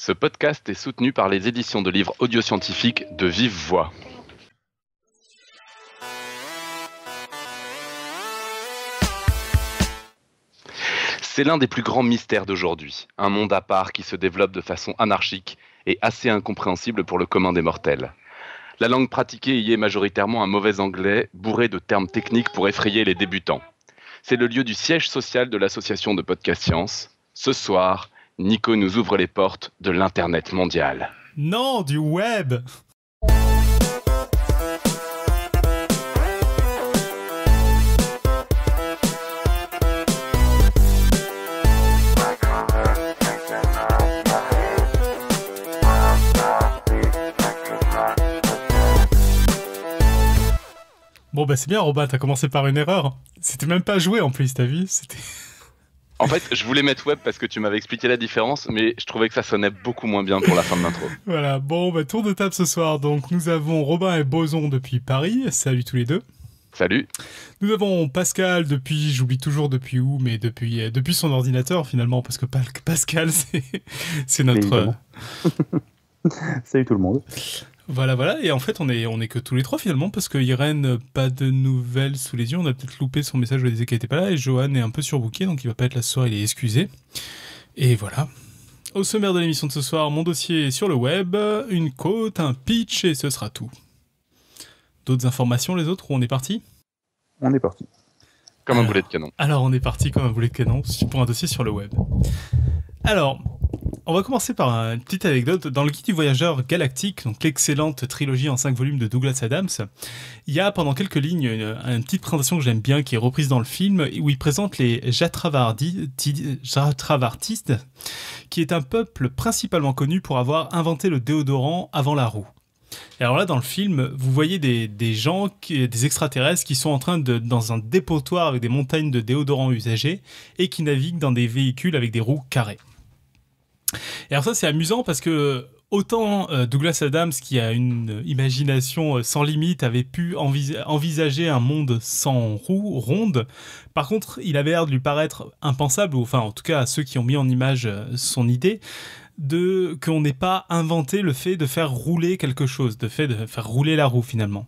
Ce podcast est soutenu par les éditions de livres audio-scientifiques de Vive Voix. C'est l'un des plus grands mystères d'aujourd'hui, un monde à part qui se développe de façon anarchique et assez incompréhensible pour le commun des mortels. La langue pratiquée y est majoritairement un mauvais anglais, bourré de termes techniques pour effrayer les débutants. C'est le lieu du siège social de l'association de Podcast Science. Ce soir, Nico nous ouvre les portes de l'Internet mondial. Non, du web Bon bah c'est bien Robin, t'as commencé par une erreur. C'était même pas joué en plus, t'as vu C'était... En fait, je voulais mettre web parce que tu m'avais expliqué la différence, mais je trouvais que ça sonnait beaucoup moins bien pour la fin de l'intro. voilà, bon, bah, tour de table ce soir. Donc, nous avons Robin et Boson depuis Paris. Salut tous les deux. Salut. Nous avons Pascal depuis, j'oublie toujours depuis où, mais depuis, euh, depuis son ordinateur finalement, parce que Pascal, c'est notre. Euh, Salut tout le monde. Voilà, voilà. Et en fait, on est, on est que tous les trois finalement, parce que Irène, euh, pas de nouvelles sous les yeux. On a peut-être loupé son message, je le disais qu'elle n'était pas là. Et Johan est un peu surbooké, donc il va pas être là ce soir, il est excusé. Et voilà. Au sommaire de l'émission de ce soir, mon dossier est sur le web, une côte, un pitch, et ce sera tout. D'autres informations, les autres, ou on est parti On est parti. Comme un boulet de canon. Alors, on est parti comme un boulet de canon pour un dossier sur le web. Alors, on va commencer par une petite anecdote. Dans le guide du voyageur galactique, donc l'excellente trilogie en 5 volumes de Douglas Adams, il y a pendant quelques lignes une, petite présentation que j'aime bien qui est reprise dans le film où il présente les Jatravartistes, qui est un peuple principalement connu pour avoir inventé le déodorant avant la roue. Et alors là, dans le film, vous voyez des, gens, des extraterrestres qui sont en train de, dans un dépotoir avec des montagnes de déodorants usagés et qui naviguent dans des véhicules avec des roues carrées. Et alors ça c'est amusant parce que autant euh, Douglas Adams, qui a une euh, imagination euh, sans limite, avait pu envisager un monde sans roue ronde, par contre, il avait l'air de lui paraître impensable, enfin en tout cas à ceux qui ont mis en image son idée, de qu'on n'ait pas inventé le fait de faire rouler quelque chose, de fait de faire rouler la roue finalement.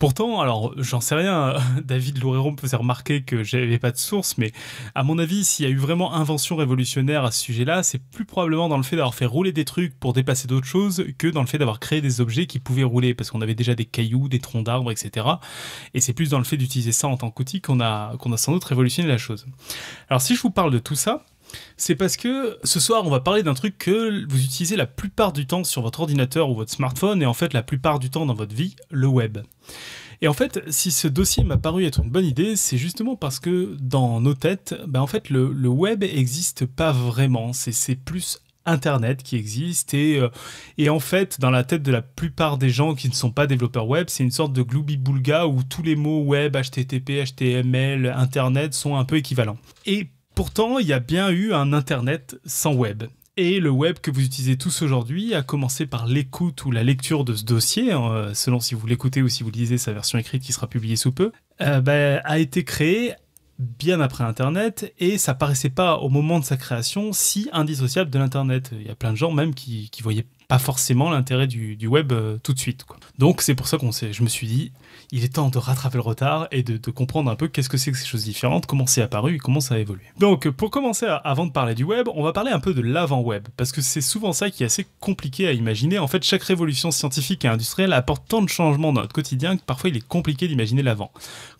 Pourtant, alors j'en sais rien, David Loureiro me faisait remarquer que j'avais pas de source, mais à mon avis, s'il y a eu vraiment invention révolutionnaire à ce sujet-là, c'est plus probablement dans le fait d'avoir fait rouler des trucs pour dépasser d'autres choses que dans le fait d'avoir créé des objets qui pouvaient rouler, parce qu'on avait déjà des cailloux, des troncs d'arbres, etc. Et c'est plus dans le fait d'utiliser ça en tant qu'outil qu'on a, qu'on a sans doute révolutionné la chose. Alors si je vous parle de tout ça, c'est parce que ce soir, on va parler d'un truc que vous utilisez la plupart du temps sur votre ordinateur ou votre smartphone et en fait la plupart du temps dans votre vie, le web. Et en fait, si ce dossier m'a paru être une bonne idée, c'est justement parce que dans nos têtes, ben, en fait, le, web n'existe pas vraiment. C'est plus Internet qui existe euh, et, en fait dans la tête de la plupart des gens qui ne sont pas développeurs web c'est une sorte de gloobie boulga où tous les mots web, HTTP, HTML, Internet sont un peu équivalents. Et Pourtant, il y a bien eu un Internet sans web. Et le web que vous utilisez tous aujourd'hui, a commencé par l'écoute ou la lecture de ce dossier, hein, selon si vous l'écoutez ou si vous lisez sa version écrite qui sera publiée sous peu, euh, bah, a été créé bien après Internet et ça paraissait pas au moment de sa création si indissociable de l'Internet. Il y a plein de gens même qui, ne voyaient pas forcément l'intérêt du, web euh, tout de suite. Donc c'est pour ça que je me suis dit, il est temps de rattraper le retard et de, comprendre un peu qu'est-ce que c'est que ces choses différentes, comment c'est apparu et comment ça a évolué. Donc, pour commencer, avant de parler du web, on va parler un peu de l'avant-web, parce que c'est souvent ça qui est assez compliqué à imaginer. En fait, chaque révolution scientifique et industrielle apporte tant de changements dans notre quotidien que parfois il est compliqué d'imaginer l'avant.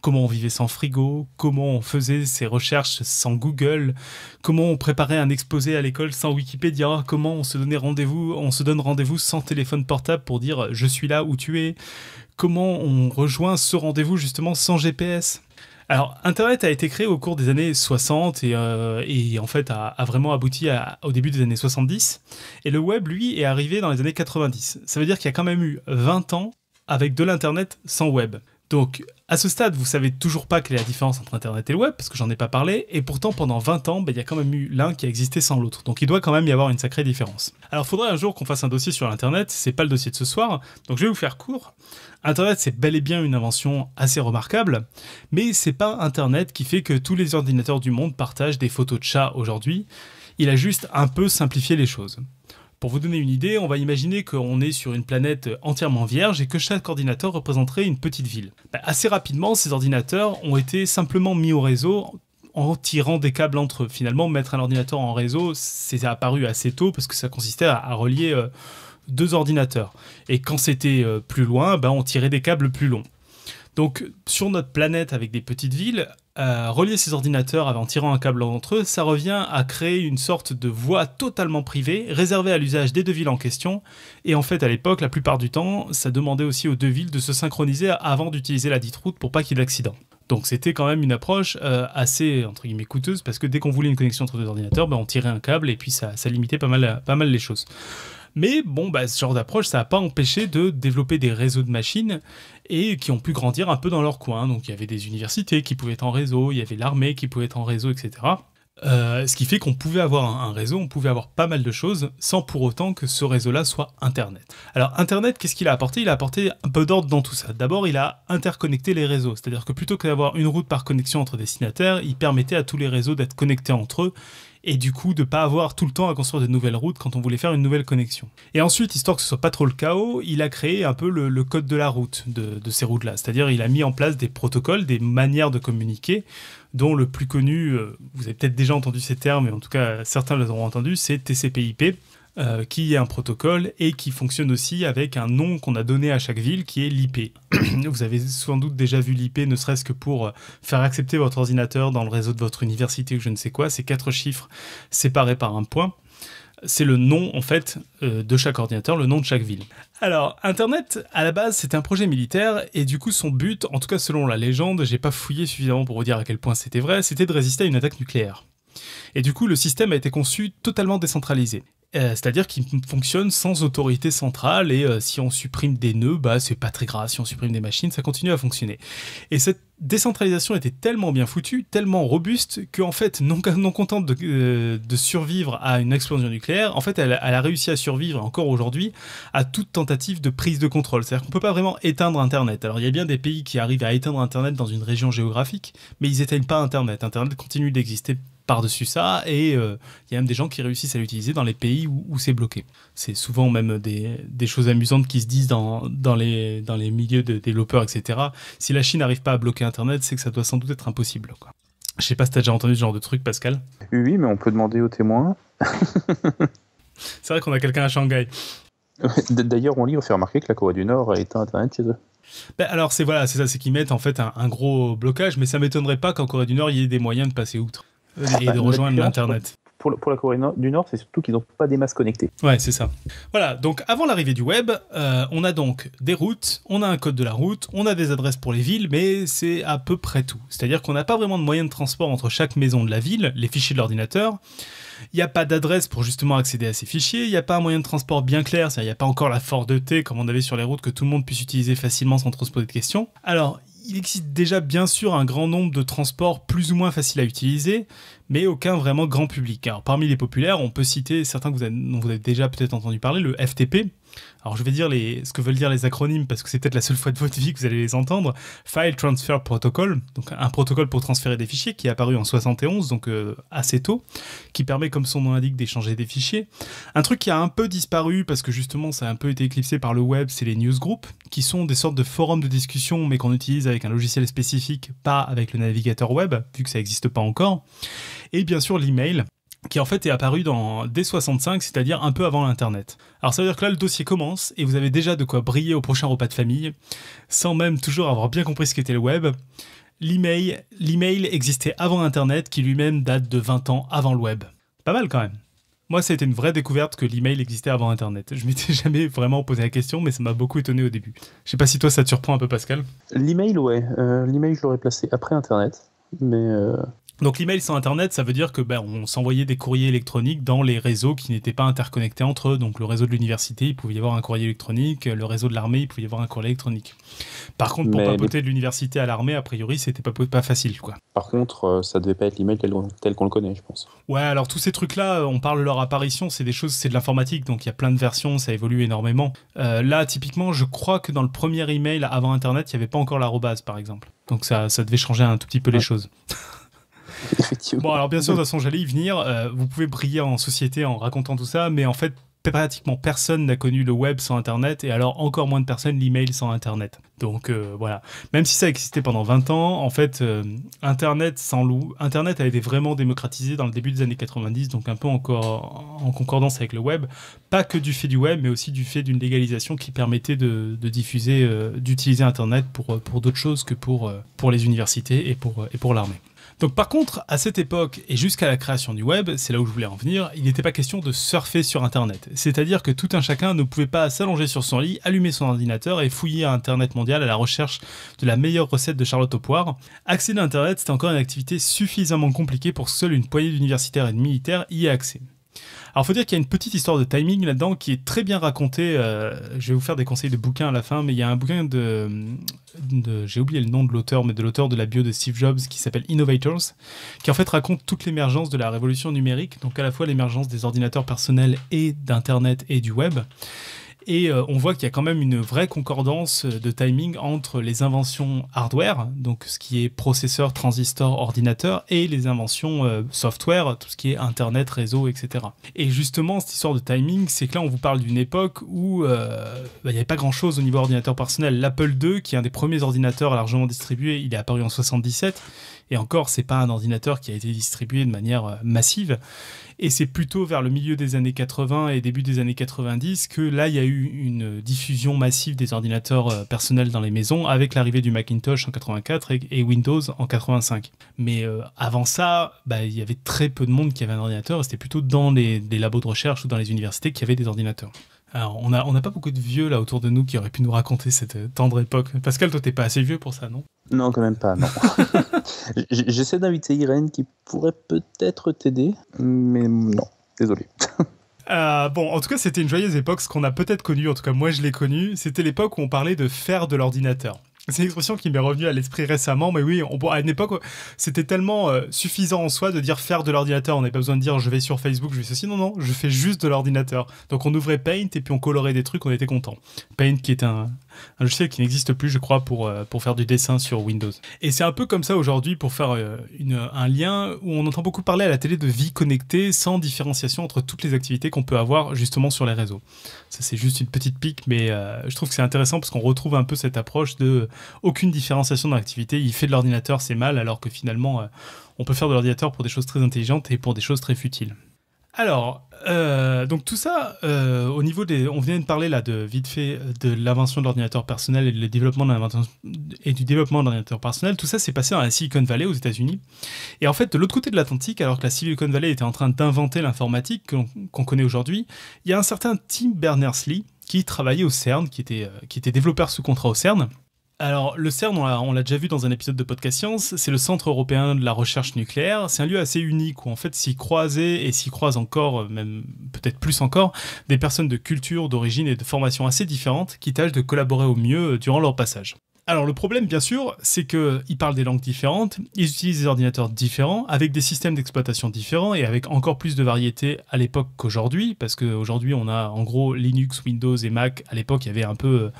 Comment on vivait sans frigo, comment on faisait ses recherches sans Google, comment on préparait un exposé à l'école sans Wikipédia, comment on se donnait rendez-vous, on se donne rendez-vous sans téléphone portable pour dire je suis là où tu es, comment on rejoint ce rendez-vous justement sans GPS alors, Internet a été créé au cours des années 60 euh, et, en fait a, vraiment abouti au début des années 70. Et le web, lui, est arrivé dans les années 90. Ça veut dire qu'il y a quand même eu 20 ans avec de l'Internet sans web. Donc, à ce stade, vous savez toujours pas quelle est la différence entre Internet et le web, parce que j'en ai pas parlé, et pourtant, pendant 20 ans, bah, il y a quand même eu l'un qui a existé sans l'autre. Donc, il doit quand même y avoir une sacrée différence. Alors, faudrait un jour qu'on fasse un dossier sur internet, c'est pas le dossier de ce soir, donc je vais vous faire court. Internet, c'est bel et bien une invention assez remarquable, mais c'est pas Internet qui fait que tous les ordinateurs du monde partagent des photos de chats aujourd'hui. Il a juste un peu simplifié les choses. Pour vous donner une idée, on va imaginer qu'on est sur une planète entièrement vierge et que chaque ordinateur représenterait une petite ville. Bah, assez rapidement, ces ordinateurs ont été simplement mis au réseau en tirant des câbles entre eux. Finalement, mettre un ordinateur en réseau, c'est apparu assez tôt parce que ça consistait à, relier euh, deux ordinateurs. Et quand c'était euh, plus loin, bah, on tirait des câbles plus longs. Donc, sur notre planète avec des petites villes, euh, relier ces ordinateurs en tirant un câble entre eux, ça revient à créer une sorte de voie totalement privée, réservée à l'usage des deux villes en question. Et en fait, à l'époque, la plupart du temps, ça demandait aussi aux deux villes de se synchroniser avant d'utiliser la dite route pour pas qu'il y ait d'accident. Donc c'était quand même une approche euh, assez entre guillemets coûteuse parce que dès qu'on voulait une connexion entre deux ordinateurs, ben, on tirait un câble et puis ça, ça limitait pas mal, pas mal les choses. Mais bon, bah, ce genre d'approche, ça n'a pas empêché de développer des réseaux de machines et qui ont pu grandir un peu dans leur coin. Donc il y avait des universités qui pouvaient être en réseau, il y avait l'armée qui pouvait être en réseau, etc. Euh, ce qui fait qu'on pouvait avoir un, réseau, on pouvait avoir pas mal de choses, sans pour autant que ce réseau-là soit Internet. Alors Internet, qu'est-ce qu'il a apporté Il a apporté un peu d'ordre dans tout ça. D'abord, il a interconnecté les réseaux, c'est-à-dire que plutôt que d'avoir une route par connexion entre destinataires, il permettait à tous les réseaux d'être connectés entre eux et du coup de pas avoir tout le temps à construire de nouvelles routes quand on voulait faire une nouvelle connexion. Et ensuite, histoire que ce soit pas trop le chaos, il a créé un peu le, code de la route de, ces routes-là, c'est-à-dire il a mis en place des protocoles, des manières de communiquer, dont le plus connu, euh, vous avez peut-être déjà entendu ces termes, mais en tout cas certains les auront entendu, c'est TCP/IP euh, qui est un protocole et qui fonctionne aussi avec un nom qu'on a donné à chaque ville qui est l'IP. Vous avez sans doute déjà vu l'IP, ne serait-ce que pour euh, faire accepter votre ordinateur dans le réseau de votre université ou je ne sais quoi. C'est quatre chiffres séparés par un point c'est le nom en fait euh, de chaque ordinateur, le nom de chaque ville. Alors, Internet, à la base, c'est un projet militaire et du coup, son but, en tout cas selon la légende, j'ai pas fouillé suffisamment pour vous dire à quel point c'était vrai, c'était de résister à une attaque nucléaire. Et du coup, le système a été conçu totalement décentralisé. Euh, c'est-à-dire qu'il fonctionne sans autorité centrale et euh, si on supprime des nœuds, bah c'est pas très grave. Si on supprime des machines, ça continue à fonctionner. Et cette décentralisation était tellement bien foutue, tellement robuste qu'en fait, non, contente euh, de, survivre à une explosion nucléaire, en fait, elle, a réussi à survivre encore aujourd'hui à toute tentative de prise de contrôle. C'est-à-dire qu'on peut pas vraiment éteindre Internet. Alors il y a bien des pays qui arrivent à éteindre Internet dans une région géographique, mais ils éteignent pas Internet. Internet continue d'exister par-dessus ça, et euh, il y a même des gens qui réussissent à l'utiliser dans les pays où, c'est bloqué. C'est souvent même des, choses amusantes qui se disent dans, les, dans les milieux de développeurs, etc. Si la Chine n'arrive pas à bloquer Internet, c'est que ça doit sans doute être impossible. Quoi. Je sais pas si t'as déjà entendu ce genre de truc, Pascal. Oui, mais on peut demander aux témoins. c'est vrai qu'on a quelqu'un à Shanghai. D'ailleurs, on lit, on fait remarquer que la Corée du Nord est éteint Internet chez eux. Ben, alors c'est voilà, c'est ça, c'est qu'ils mettent en fait un, un, gros blocage, mais ça m'étonnerait pas qu'en Corée du Nord il y ait des moyens de passer outre et de rejoindre l'Internet. Pour, la Corée du Nord, c'est surtout qu'ils n'ont pas des masses connectées. Ouais, c'est ça. Voilà, donc avant l'arrivée du web, euh, on a donc des routes, on a un code de la route, on a des adresses pour les villes, mais c'est à peu près tout. C'est-à-dire qu'on n'a pas vraiment de moyen de transport entre chaque maison de la ville, les fichiers de l'ordinateur. Il n'y a pas d'adresse pour justement accéder à ces fichiers, il n'y a pas un moyen de transport bien clair, cest il n'y a pas encore la Ford e T comme on avait sur les routes que tout le monde puisse utiliser facilement sans trop se poser de questions. Alors, il existe déjà bien sûr un grand nombre de transports plus ou moins faciles à utiliser, mais aucun vraiment grand public. Alors parmi les populaires, on peut citer certains dont vous avez déjà peut-être entendu parler, le FTP, alors je vais dire ce que veulent dire les acronymes parce que c'est peut-être la seule fois de votre vie que vous allez les entendre. File Transfer Protocol, donc un protocole pour transférer des fichiers qui est apparu en 71, donc euh, assez tôt, qui permet comme son nom l'indique d'échanger des fichiers. Un truc qui a un peu disparu parce que justement ça a un peu été éclipsé par le web, c'est les newsgroups, qui sont des sortes de forums de discussion mais qu'on utilise avec un logiciel spécifique, pas avec le navigateur web, vu que ça n'existe pas encore. Et bien sûr l'email, qui en fait est apparu dans, dès 65, c'est-à-dire un peu avant l'Internet. Alors ça veut dire que là, le dossier commence et vous avez déjà de quoi briller au prochain repas de famille, sans même toujours avoir bien compris ce qu'était le web. L'email, l'email existait avant Internet, qui lui-même date de 20 ans avant le web. Pas mal quand même. Moi, ça a été une vraie découverte que l'email existait avant Internet. Je m'étais jamais vraiment posé la question, mais ça m'a beaucoup étonné au début. Je sais pas si toi, ça te surprend un peu, Pascal. L'email, ouais. Euh, l'email, je l'aurais placé après Internet, mais euh, donc l'email sans internet, ça veut dire que ben, on s'envoyait des courriers électroniques dans les réseaux qui n'étaient pas interconnectés entre eux. Donc le réseau de l'université, il pouvait y avoir un courrier électronique, le réseau de l'armée, il pouvait y avoir un courrier électronique. Par contre, pour papoter de l'université à l'armée, a priori, c'était pas, pas facile. Quoi. Par contre, euh, ça devait pas être l'email tel, qu'on le connaît, je pense. Ouais, alors tous ces trucs-là, euh, on parle de leur apparition, c'est des choses, c'est de l'informatique, donc il y a plein de versions, ça évolue énormément. Euh, là, typiquement, je crois que dans le premier email avant internet, il n'y avait pas encore l'arrobase, par exemple. Donc ça, ça devait changer un tout petit peu les choses. Bon, alors bien sûr, de toute façon, j'allais y venir. Euh, vous pouvez briller en société en racontant tout ça, mais en fait, pratiquement personne n'a connu le web sans Internet, et alors encore moins de personnes l'email sans Internet. Donc euh, voilà, même si ça existait pendant 20 ans, en fait, euh, Internet sans loup, Internet a été vraiment démocratisé dans le début des années 90, donc un peu encore en concordance avec le web, pas que du fait du web, mais aussi du fait d'une légalisation qui permettait de, diffuser, d'utiliser Internet pour, d'autres choses que pour, les universités et pour l'armée. Donc par contre, à cette époque et jusqu'à la création du web, c'est là où je voulais en venir, il n'était pas question de surfer sur Internet. C'est-à-dire que tout un chacun ne pouvait pas s'allonger sur son lit, allumer son ordinateur et fouiller Internet mondial à la recherche de la meilleure recette de Charlotte au poires. Accéder à Internet, c'était encore une activité suffisamment compliquée pour seule une poignée d'universitaires et de militaires y ait accès. Alors, faut dire qu'il y a une petite histoire de timing là-dedans qui est très bien racontée. Euh, je vais vous faire des conseils de bouquins à la fin, mais il y a un bouquin de, de j'ai oublié le nom de l'auteur, mais de l'auteur de la bio de Steve Jobs qui s'appelle Innovators, qui en fait raconte toute l'émergence de la révolution numérique, donc à la fois l'émergence des ordinateurs personnels et d'Internet et du web. Et euh, on voit qu'il y a quand même une vraie concordance euh, de timing entre les inventions hardware, donc ce qui est processeur, transistor, ordinateur, et les inventions euh, software, tout ce qui est Internet, réseau, etc. Et justement, cette histoire de timing, c'est que là, on vous parle d'une époque où bah, il n'y avait pas grand-chose au niveau ordinateur personnel. L'Apple II, qui est un des premiers ordinateurs largement distribués, il est apparu en 77. Et encore, c'est pas un ordinateur qui a été distribué de manière massive. Et c'est plutôt vers le milieu des années 80 et début des années 90 que là, il y a eu une diffusion massive des ordinateurs euh, personnels dans les maisons avec l'arrivée du Macintosh en 84 et, Windows en 85. Mais euh, avant ça, bah, il y avait très peu de monde qui avait un ordinateur. C'était plutôt dans les, labos de recherche ou dans les universités qui avaient avait des ordinateurs. Alors, on n'a on a pas beaucoup de vieux là autour de nous qui auraient pu nous raconter cette euh, tendre époque. Pascal, toi, t'es pas assez vieux pour ça, non non, quand même pas, non. J'essaie d'inviter Irène qui pourrait peut-être t'aider, mais non, désolé. Euh, bon, en tout cas, c'était une joyeuse époque, ce qu'on a peut-être connu, en tout cas moi je l'ai connu, c'était l'époque où on parlait de faire de l'ordinateur. C'est une expression qui m'est revenue à l'esprit récemment, mais oui, à une époque, c'était tellement euh, suffisant en soi de dire faire de l'ordinateur. On n'avait pas besoin de dire je vais sur Facebook, je vais ceci. Non, non, je fais juste de l'ordinateur. Donc on ouvrait Paint et puis on colorait des trucs, on était content. Paint qui est un, un logiciel qui n'existe plus, je crois, pour, euh, pour faire du dessin sur Windows. Et c'est un peu comme ça aujourd'hui pour faire euh, un lien où on entend beaucoup parler à la télé de vie connectée sans différenciation entre toutes les activités qu'on peut avoir justement sur les réseaux. Ça, c'est juste une petite pique, mais euh, je trouve que c'est intéressant parce qu'on retrouve un peu cette approche de aucune différenciation dans l'activité. Il fait de l'ordinateur, c'est mal, alors que finalement, on peut faire de l'ordinateur pour des choses très intelligentes et pour des choses très futiles. Alors, euh, donc tout ça, euh, au niveau des, on venait de parler là de vite fait de l'invention de l'ordinateur personnel et, développement du développement de l'ordinateur personnel. Tout ça s'est passé dans la Silicon Valley aux États-Unis. Et en fait, de l'autre côté de l'Atlantique, alors que la Silicon Valley était en train d'inventer l'informatique qu'on connaît aujourd'hui, il y a un certain Tim Berners-Lee qui travaillait au CERN, qui était, euh, qui était développeur sous contrat au CERN alors, le CERN, on l'a déjà vu dans un épisode de Podcast Science, c'est le Centre européen de la recherche nucléaire. C'est un lieu assez unique où, en fait, s'y croisaient et s'y croisent encore, euh, même peut-être plus encore, des personnes de culture, d'origine et de formation assez différentes qui tâchent de collaborer au mieux euh, durant leur passage. Alors le problème, bien sûr, c'est qu'ils parlent des langues différentes, ils utilisent des ordinateurs différents, avec des systèmes d'exploitation différents et avec encore plus de variété à l'époque qu'aujourd'hui, parce qu'aujourd'hui on a en gros Linux, Windows et Mac. À l'époque, il y avait un peu... Euh,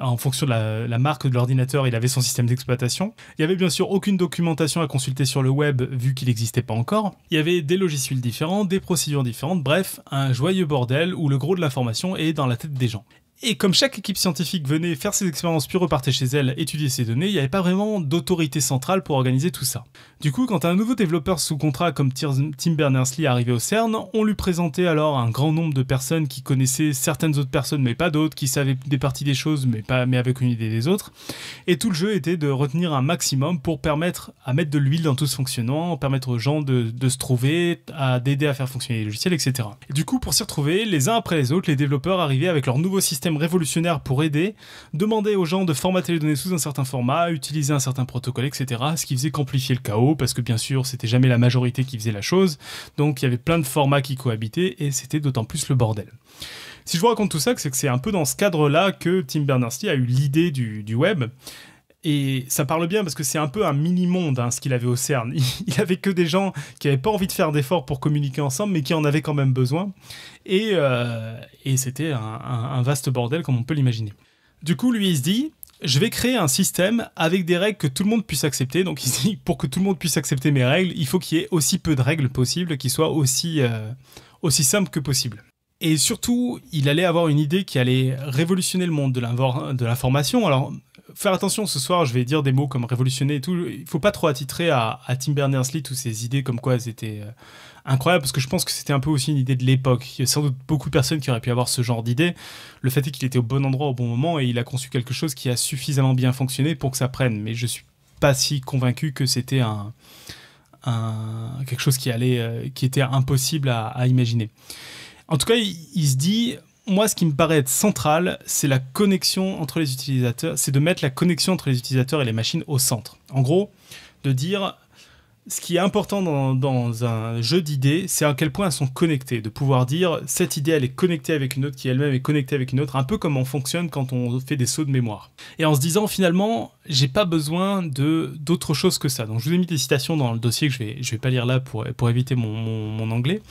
en fonction de la, marque de l'ordinateur, il avait son système d'exploitation. Il y avait bien sûr aucune documentation à consulter sur le web vu qu'il n'existait pas encore. Il y avait des logiciels différents, des procédures différentes, bref, un joyeux bordel où le gros de l'information est dans la tête des gens. Et comme chaque équipe scientifique venait faire ses expériences puis repartait chez elle étudier ses données, il n'y avait pas vraiment d'autorité centrale pour organiser tout ça. Du coup, quand un nouveau développeur sous contrat comme Tim Berners-Lee arrivait au CERN, on lui présentait alors un grand nombre de personnes qui connaissaient certaines autres personnes mais pas d'autres, qui savaient des parties des choses mais, pas, mais avec une idée des autres. Et tout le jeu était de retenir un maximum pour permettre à mettre de l'huile dans tout ce fonctionnement, permettre aux gens de, se trouver, à d'aider à faire fonctionner les logiciels, etc. du coup, pour s'y retrouver, les uns après les autres, les développeurs arrivaient avec leur nouveau système révolutionnaire pour aider, demander aux gens de formater les données sous un certain format, utiliser un certain protocole, etc. Ce qui faisait qu'amplifier le chaos, parce que bien sûr, c'était jamais la majorité qui faisait la chose, donc il y avait plein de formats qui cohabitaient, et c'était d'autant plus le bordel. Si je vous raconte tout ça, c'est que c'est un peu dans ce cadre-là que Tim Berners-Lee a eu l'idée du web. Et ça parle bien parce que c'est un peu un mini-monde hein, ce qu'il avait au CERN. Il avait que des gens qui n'avaient pas envie de faire d'efforts pour communiquer ensemble, mais qui en avaient quand même besoin. Et, euh, c'était un, vaste bordel comme on peut l'imaginer. Du coup, lui, il se dit, je vais créer un système avec des règles que tout le monde puisse accepter. Donc, il se dit, pour que tout le monde puisse accepter mes règles, il faut qu'il y ait aussi peu de règles possibles, qu'il soit aussi, euh, aussi simples que possible. Et surtout, il allait avoir une idée qui allait révolutionner le monde de l'information. Alors, faire attention ce soir, je vais dire des mots comme révolutionner et tout. Il faut pas trop attitrer à, Tim Berners-Lee toutes ces idées comme quoi elles étaient euh, incroyables, parce que je pense que c'était un peu aussi une idée de l'époque. Il y a sans doute beaucoup de personnes qui auraient pu avoir ce genre d'idée. Le fait est qu'il était au bon endroit au bon moment et il a conçu quelque chose qui a suffisamment bien fonctionné pour que ça prenne. Mais je suis pas si convaincu que c'était un, quelque chose qui allait, euh, qui était impossible à, imaginer. En tout cas, il se dit, moi, ce qui me paraît être central, c'est la connexion entre les utilisateurs, c'est de mettre la connexion entre les utilisateurs et les machines au centre. En gros, de dire ce qui est important dans, un jeu d'idées, c'est à quel point elles sont connectées, de pouvoir dire cette idée elle est connectée avec une autre qui elle-même est connectée avec une autre, un peu comme on fonctionne quand on fait des sauts de mémoire. Et en se disant finalement, j'ai pas besoin d'autre chose que ça. Donc je vous ai mis des citations dans le dossier que je vais je vais pas lire là pour pour éviter mon, anglais.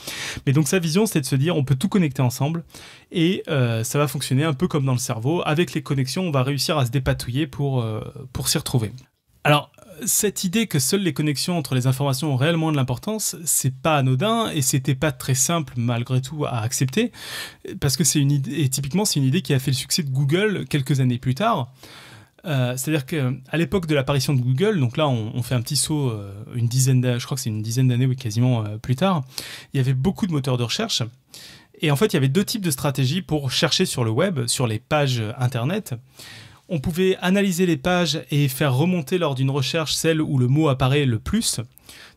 Mais donc sa vision c'est de se dire on peut tout connecter ensemble et euh, ça va fonctionner un peu comme dans le cerveau. Avec les connexions, on va réussir à se dépatouiller pour euh, pour s'y retrouver. Alors cette idée que seules les connexions entre les informations ont réellement de l'importance, c'est pas anodin et c'était pas très simple malgré tout à accepter, parce que c'est une idée, typiquement c'est une idée qui a fait le succès de Google quelques années plus tard. Euh, c'est-à-dire qu'à l'époque de l'apparition de Google, donc là on, fait un petit saut, euh, une dizaine je crois que c'est une dizaine d'années, ou quasiment euh, plus tard, il y avait beaucoup de moteurs de recherche. Et en fait, il y avait deux types de stratégies pour chercher sur le web, sur les pages internet. On pouvait analyser les pages et faire remonter lors d'une recherche celle où le mot apparaît le plus.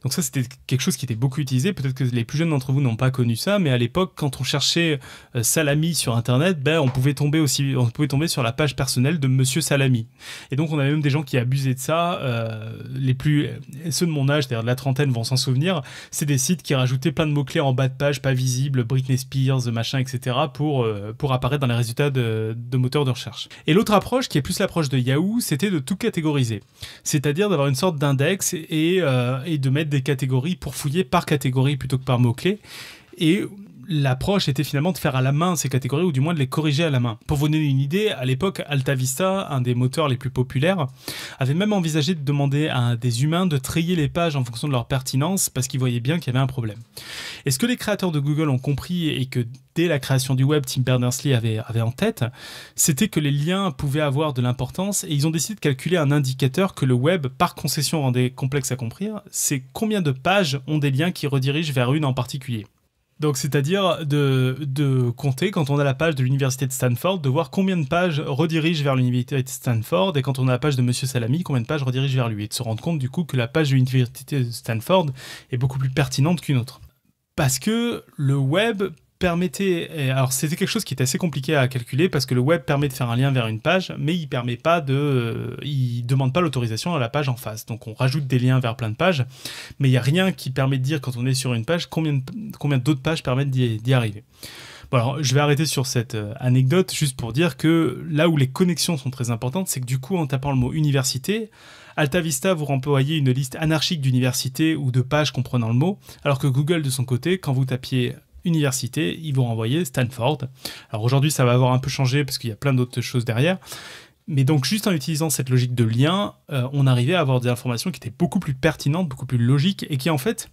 Donc ça, c'était quelque chose qui était beaucoup utilisé. Peut-être que les plus jeunes d'entre vous n'ont pas connu ça, mais à l'époque, quand on cherchait euh, Salami sur Internet, ben, on pouvait tomber aussi, on pouvait tomber sur la page personnelle de Monsieur Salami. Et donc, on avait même des gens qui abusaient de ça. Euh, les plus, ceux de mon âge, cest de la trentaine, vont s'en souvenir. C'est des sites qui rajoutaient plein de mots clés en bas de page, pas visibles, Britney Spears, machin, etc., pour euh, pour apparaître dans les résultats de, moteurs de recherche. Et l'autre approche, qui est plus l'approche de Yahoo, c'était de tout catégoriser, c'est-à-dire d'avoir une sorte d'index et, et de mettre des catégories pour fouiller par catégorie plutôt que par mots clés Et l'approche était finalement de faire à la main ces catégories, ou du moins de les corriger à la main. Pour vous donner une idée, à l'époque, AltaVista, un des moteurs les plus populaires, avait même envisagé de demander à des humains de trier les pages en fonction de leur pertinence, parce qu'ils voyaient bien qu'il y avait un problème. Et ce que les créateurs de Google ont compris, et que dès la création du web, Tim Berners-Lee avait, avait en tête, c'était que les liens pouvaient avoir de l'importance, et ils ont décidé de calculer un indicateur que le web, par concession, rendait complexe à comprendre, c'est combien de pages ont des liens qui redirigent vers une en particulier. Donc, c'est-à-dire de, de, compter, quand on a la page de l'université de Stanford, de voir combien de pages redirigent vers l'université de Stanford, et quand on a la page de Monsieur Salami, combien de pages redirigent vers lui, et de se rendre compte du coup que la page de l'université de Stanford est beaucoup plus pertinente qu'une autre. Parce que le web permettait, alors c'était quelque chose qui était assez compliqué à calculer parce que le web permet de faire un lien vers une page, mais il permet pas de, euh, il demande pas l'autorisation à la page en face. Donc on rajoute des liens vers plein de pages, mais il n'y a rien qui permet de dire quand on est sur une page combien, combien d'autres pages permettent d'y arriver. Bon alors je vais arrêter sur cette euh, anecdote juste pour dire que là où les connexions sont très importantes, c'est que du coup en tapant le mot université, AltaVista vous remploie une liste anarchique d'universités ou de pages comprenant le mot, alors que Google de son côté, quand vous tapiez université, ils vont envoyer Stanford. Alors aujourd'hui, ça va avoir un peu changé parce qu'il y a plein d'autres choses derrière. Mais donc juste en utilisant cette logique de lien, euh, on arrivait à avoir des informations qui étaient beaucoup plus pertinentes, beaucoup plus logiques, et qui en fait,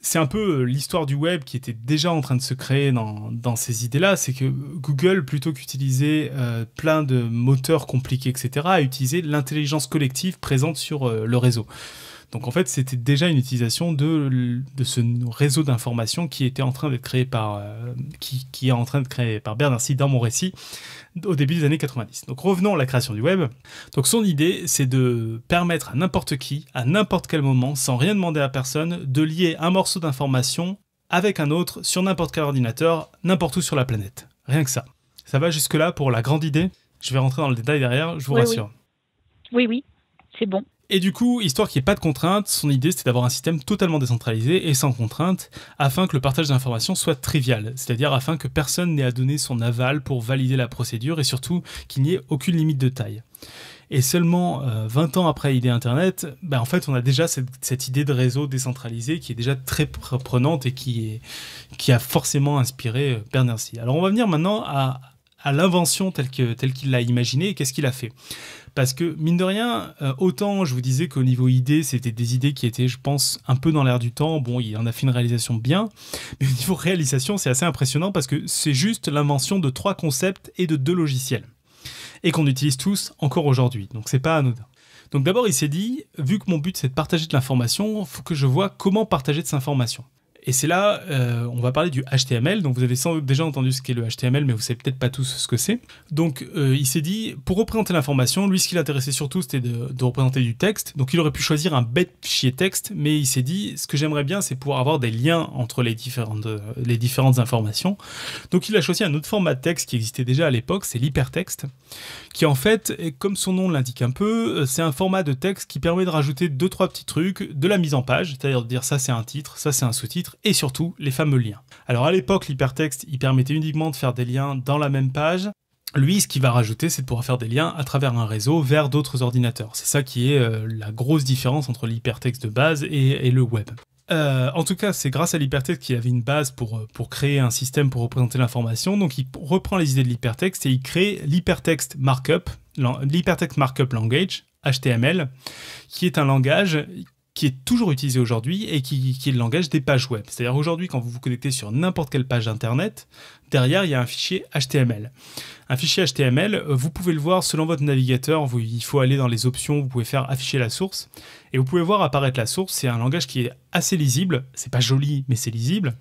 c'est un peu euh, l'histoire du web qui était déjà en train de se créer dans, ces idées-là. C'est que Google, plutôt qu'utiliser euh, plein de moteurs compliqués, etc., a utilisé l'intelligence collective présente sur le réseau. Donc en fait, c'était déjà une utilisation de, ce réseau d'informations qui était en train d'être créé par euh, qui, est en train de créer par Baird ainsi dans mon récit au début des années 90. Donc revenons à la création du web. Donc son idée, c'est de permettre à n'importe qui, à n'importe quel moment, sans rien demander à personne, de lier un morceau d'information avec un autre sur n'importe quel ordinateur, n'importe où sur la planète. Rien que ça. Ça va jusque-là pour la grande idée. Je vais rentrer dans le détail derrière, je vous rassure. oui, oui c'est bon. Et du coup, histoire qu'il n'y ait pas de contraintes, son idée c'était d'avoir un système totalement décentralisé et sans contraintes, afin que le partage d'informations soit trivial, c'est-à-dire afin que personne n'ait à donner son aval pour valider la procédure et surtout qu'il n'y ait aucune limite de taille. Et seulement 20 euh, ans après l'idée Internet, ben, en fait, on a déjà cette, idée de réseau décentralisé qui est déjà très prenante et qui, a forcément inspiré euh, Berners-Lee. Alors on va venir maintenant à, l'invention telle qu'il l'a imaginée et qu'est-ce qu'il a fait. Parce que, mine de rien, euh, autant je vous disais qu'au niveau idées, c'était des idées qui étaient, je pense, un peu dans l'air du temps. Bon, il en a fait une réalisation bien. Mais au niveau réalisation, c'est assez impressionnant parce que c'est juste l'invention de trois concepts et de deux logiciels. Et qu'on utilise tous encore aujourd'hui. Donc, c'est pas anodin. Donc d'abord, il s'est dit, vu que mon but c'est de partager de l'information, faut que je vois comment partager de cette information. Et c'est là, euh, on va parler du HTML. Donc vous avez sans doute déjà entendu ce qu'est le HTML, mais vous savez peut-être pas tous ce que c'est. Donc euh, il s'est dit, pour représenter l'information, lui ce qui l'intéressait surtout c'était de, représenter du texte. Donc il aurait pu choisir un bête fichier texte, mais il s'est dit, ce que j'aimerais bien c'est pouvoir avoir des liens entre les différentes, euh, les différentes informations. Donc il a choisi un autre format de texte qui existait déjà à l'époque, c'est l'hypertexte, qui en fait, comme son nom l'indique un peu, c'est un format de texte qui permet de rajouter deux trois petits trucs, de la mise en page, c'est-à-dire de dire ça c'est un titre, ça c'est un sous-titre et surtout les fameux liens. Alors à l'époque, l'hypertexte, il permettait uniquement de faire des liens dans la même page. Lui, ce qu'il va rajouter, c'est de pouvoir faire des liens à travers un réseau vers d'autres ordinateurs. C'est ça qui est euh, la grosse différence entre l'hypertexte de base et, le web. Euh, en tout cas, c'est grâce à l'hypertexte qu'il avait une base pour, euh, pour créer un système pour représenter l'information. Donc, il reprend les idées de l'hypertexte et il crée l'hypertexte markup, l'hypertexte markup language, HTML, qui est un langage qui est toujours utilisé aujourd'hui et qui, est le langage des pages web. C'est-à-dire aujourd'hui, quand vous vous connectez sur n'importe quelle page Internet, derrière, il y a un fichier HTML. Un fichier HTML, vous pouvez le voir selon votre navigateur, vous, il faut aller dans les options, vous pouvez faire afficher la source, et vous pouvez voir apparaître la source, c'est un langage qui est assez lisible, c'est pas joli, mais c'est lisible.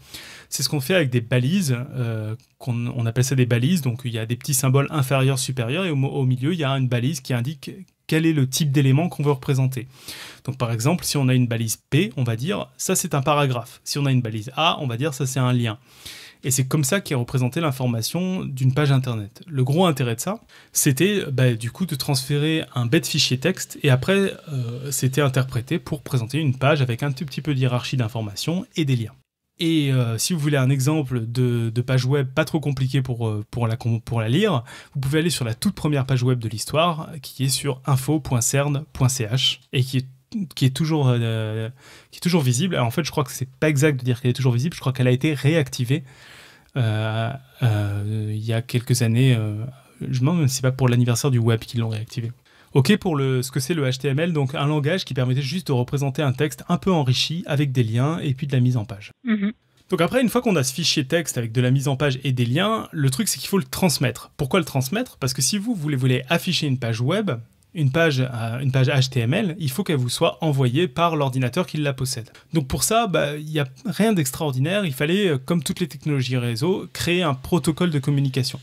C'est ce qu'on fait avec des balises, euh, qu'on on appelle ça des balises, donc il y a des petits symboles inférieurs, supérieurs, et au milieu, il y a une balise qui indique quel est le type d'élément qu'on veut représenter. Donc par exemple, si on a une balise P, on va dire ça c'est un paragraphe. Si on a une balise A, on va dire ça c'est un lien. Et c'est comme ça qu'est représentée l'information d'une page internet. Le gros intérêt de ça, c'était bah, du coup de transférer un bête fichier texte et après euh, c'était interprété pour présenter une page avec un tout petit peu d'hierarchie d'informations et des liens. Et euh, si vous voulez un exemple de, page web pas trop compliqué pour, euh, pour, la, pour la lire, vous pouvez aller sur la toute première page web de l'histoire, qui est sur info.cern.ch, et qui est qui est toujours euh, qui est toujours visible. en fait, je crois que c'est pas exact de dire qu'elle est toujours visible. Je crois qu'elle a été réactivée il y a quelques années. je me demande si c'est pas pour l'anniversaire du web qu'ils l'ont réactivée. OK pour le, ce que c'est le HTML, donc un langage qui permettait juste de représenter un texte un peu enrichi avec des liens et puis de la mise en page. Mhm. Donc après, une fois qu'on a ce fichier texte avec de la mise en page et des liens, le truc c'est qu'il faut le transmettre. Pourquoi le transmettre Parce que si vous, voulez afficher une page web, une page, HTML, euh, il faut qu'elle vous soit envoyée par l'ordinateur qui la possède. Donc pour ça, bah, il n'y a rien d'extraordinaire, il fallait, euh, comme toutes les technologies réseau, créer un protocole de communication.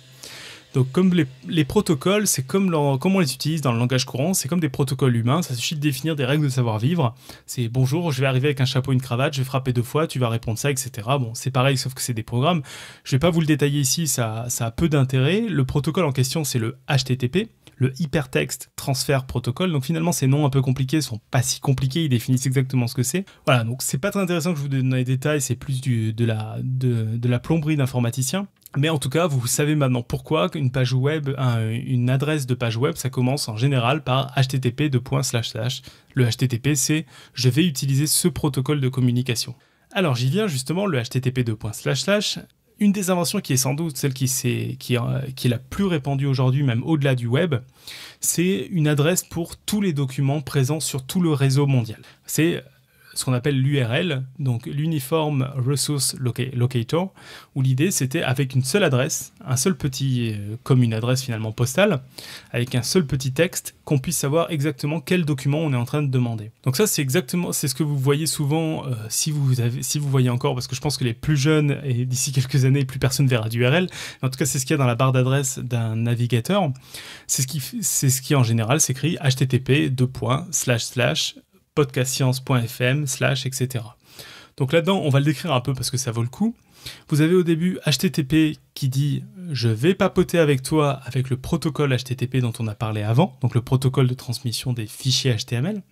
Donc comme les, protocoles, c'est comme, comment on les utilise dans le langage courant, c'est comme des protocoles humains, ça suffit de définir des règles de savoir-vivre. C'est bonjour, je vais arriver avec un chapeau, une cravate, je vais frapper deux fois, tu vas répondre ça, etc. Bon, c'est pareil, sauf que c'est des programmes. Je ne vais pas vous le détailler ici, ça, a peu d'intérêt. Le protocole en question, c'est le HTTP, le Hypertext Transfer Protocol. Donc finalement, ces noms un peu compliqués ne sont pas si compliqués, ils définissent exactement ce que c'est. Voilà, donc c'est pas très intéressant que je vous donne les détails, c'est plus de, la, de la plomberie d'informaticien. Mais en tout cas, vous savez maintenant pourquoi une page web, une adresse de page web, ça commence en général par http Le http, c'est je vais utiliser ce protocole de communication. Alors j'y viens justement, le http Une des inventions qui est sans doute celle qui, qui, euh, qui est la plus répandue aujourd'hui, même au-delà du web, c'est une adresse pour tous les documents présents sur tout le réseau mondial. C'est ce qu'on appelle l'URL, donc l'Uniform Resource Locator, où l'idée c'était avec une seule adresse, un seul petit, euh, comme une adresse finalement postale, avec un seul petit texte, qu'on puisse savoir exactement quel document on est en train de demander. Donc ça c'est exactement, c'est ce que vous voyez souvent, euh, si, vous avez, si vous voyez encore, parce que je pense que les plus jeunes, et d'ici quelques années, plus personne verra d'URL, en tout cas c'est ce qu'il y a dans la barre d'adresse d'un navigateur, c'est ce, qui, ce qui en général s'écrit http:// podcastscience.fm slash etc. Donc là-dedans, on va le décrire un peu parce que ça vaut le coup. Vous avez au début HTTP qui dit je vais papoter avec toi avec le protocole HTTP dont on a parlé avant, donc le protocole de transmission des fichiers HTML.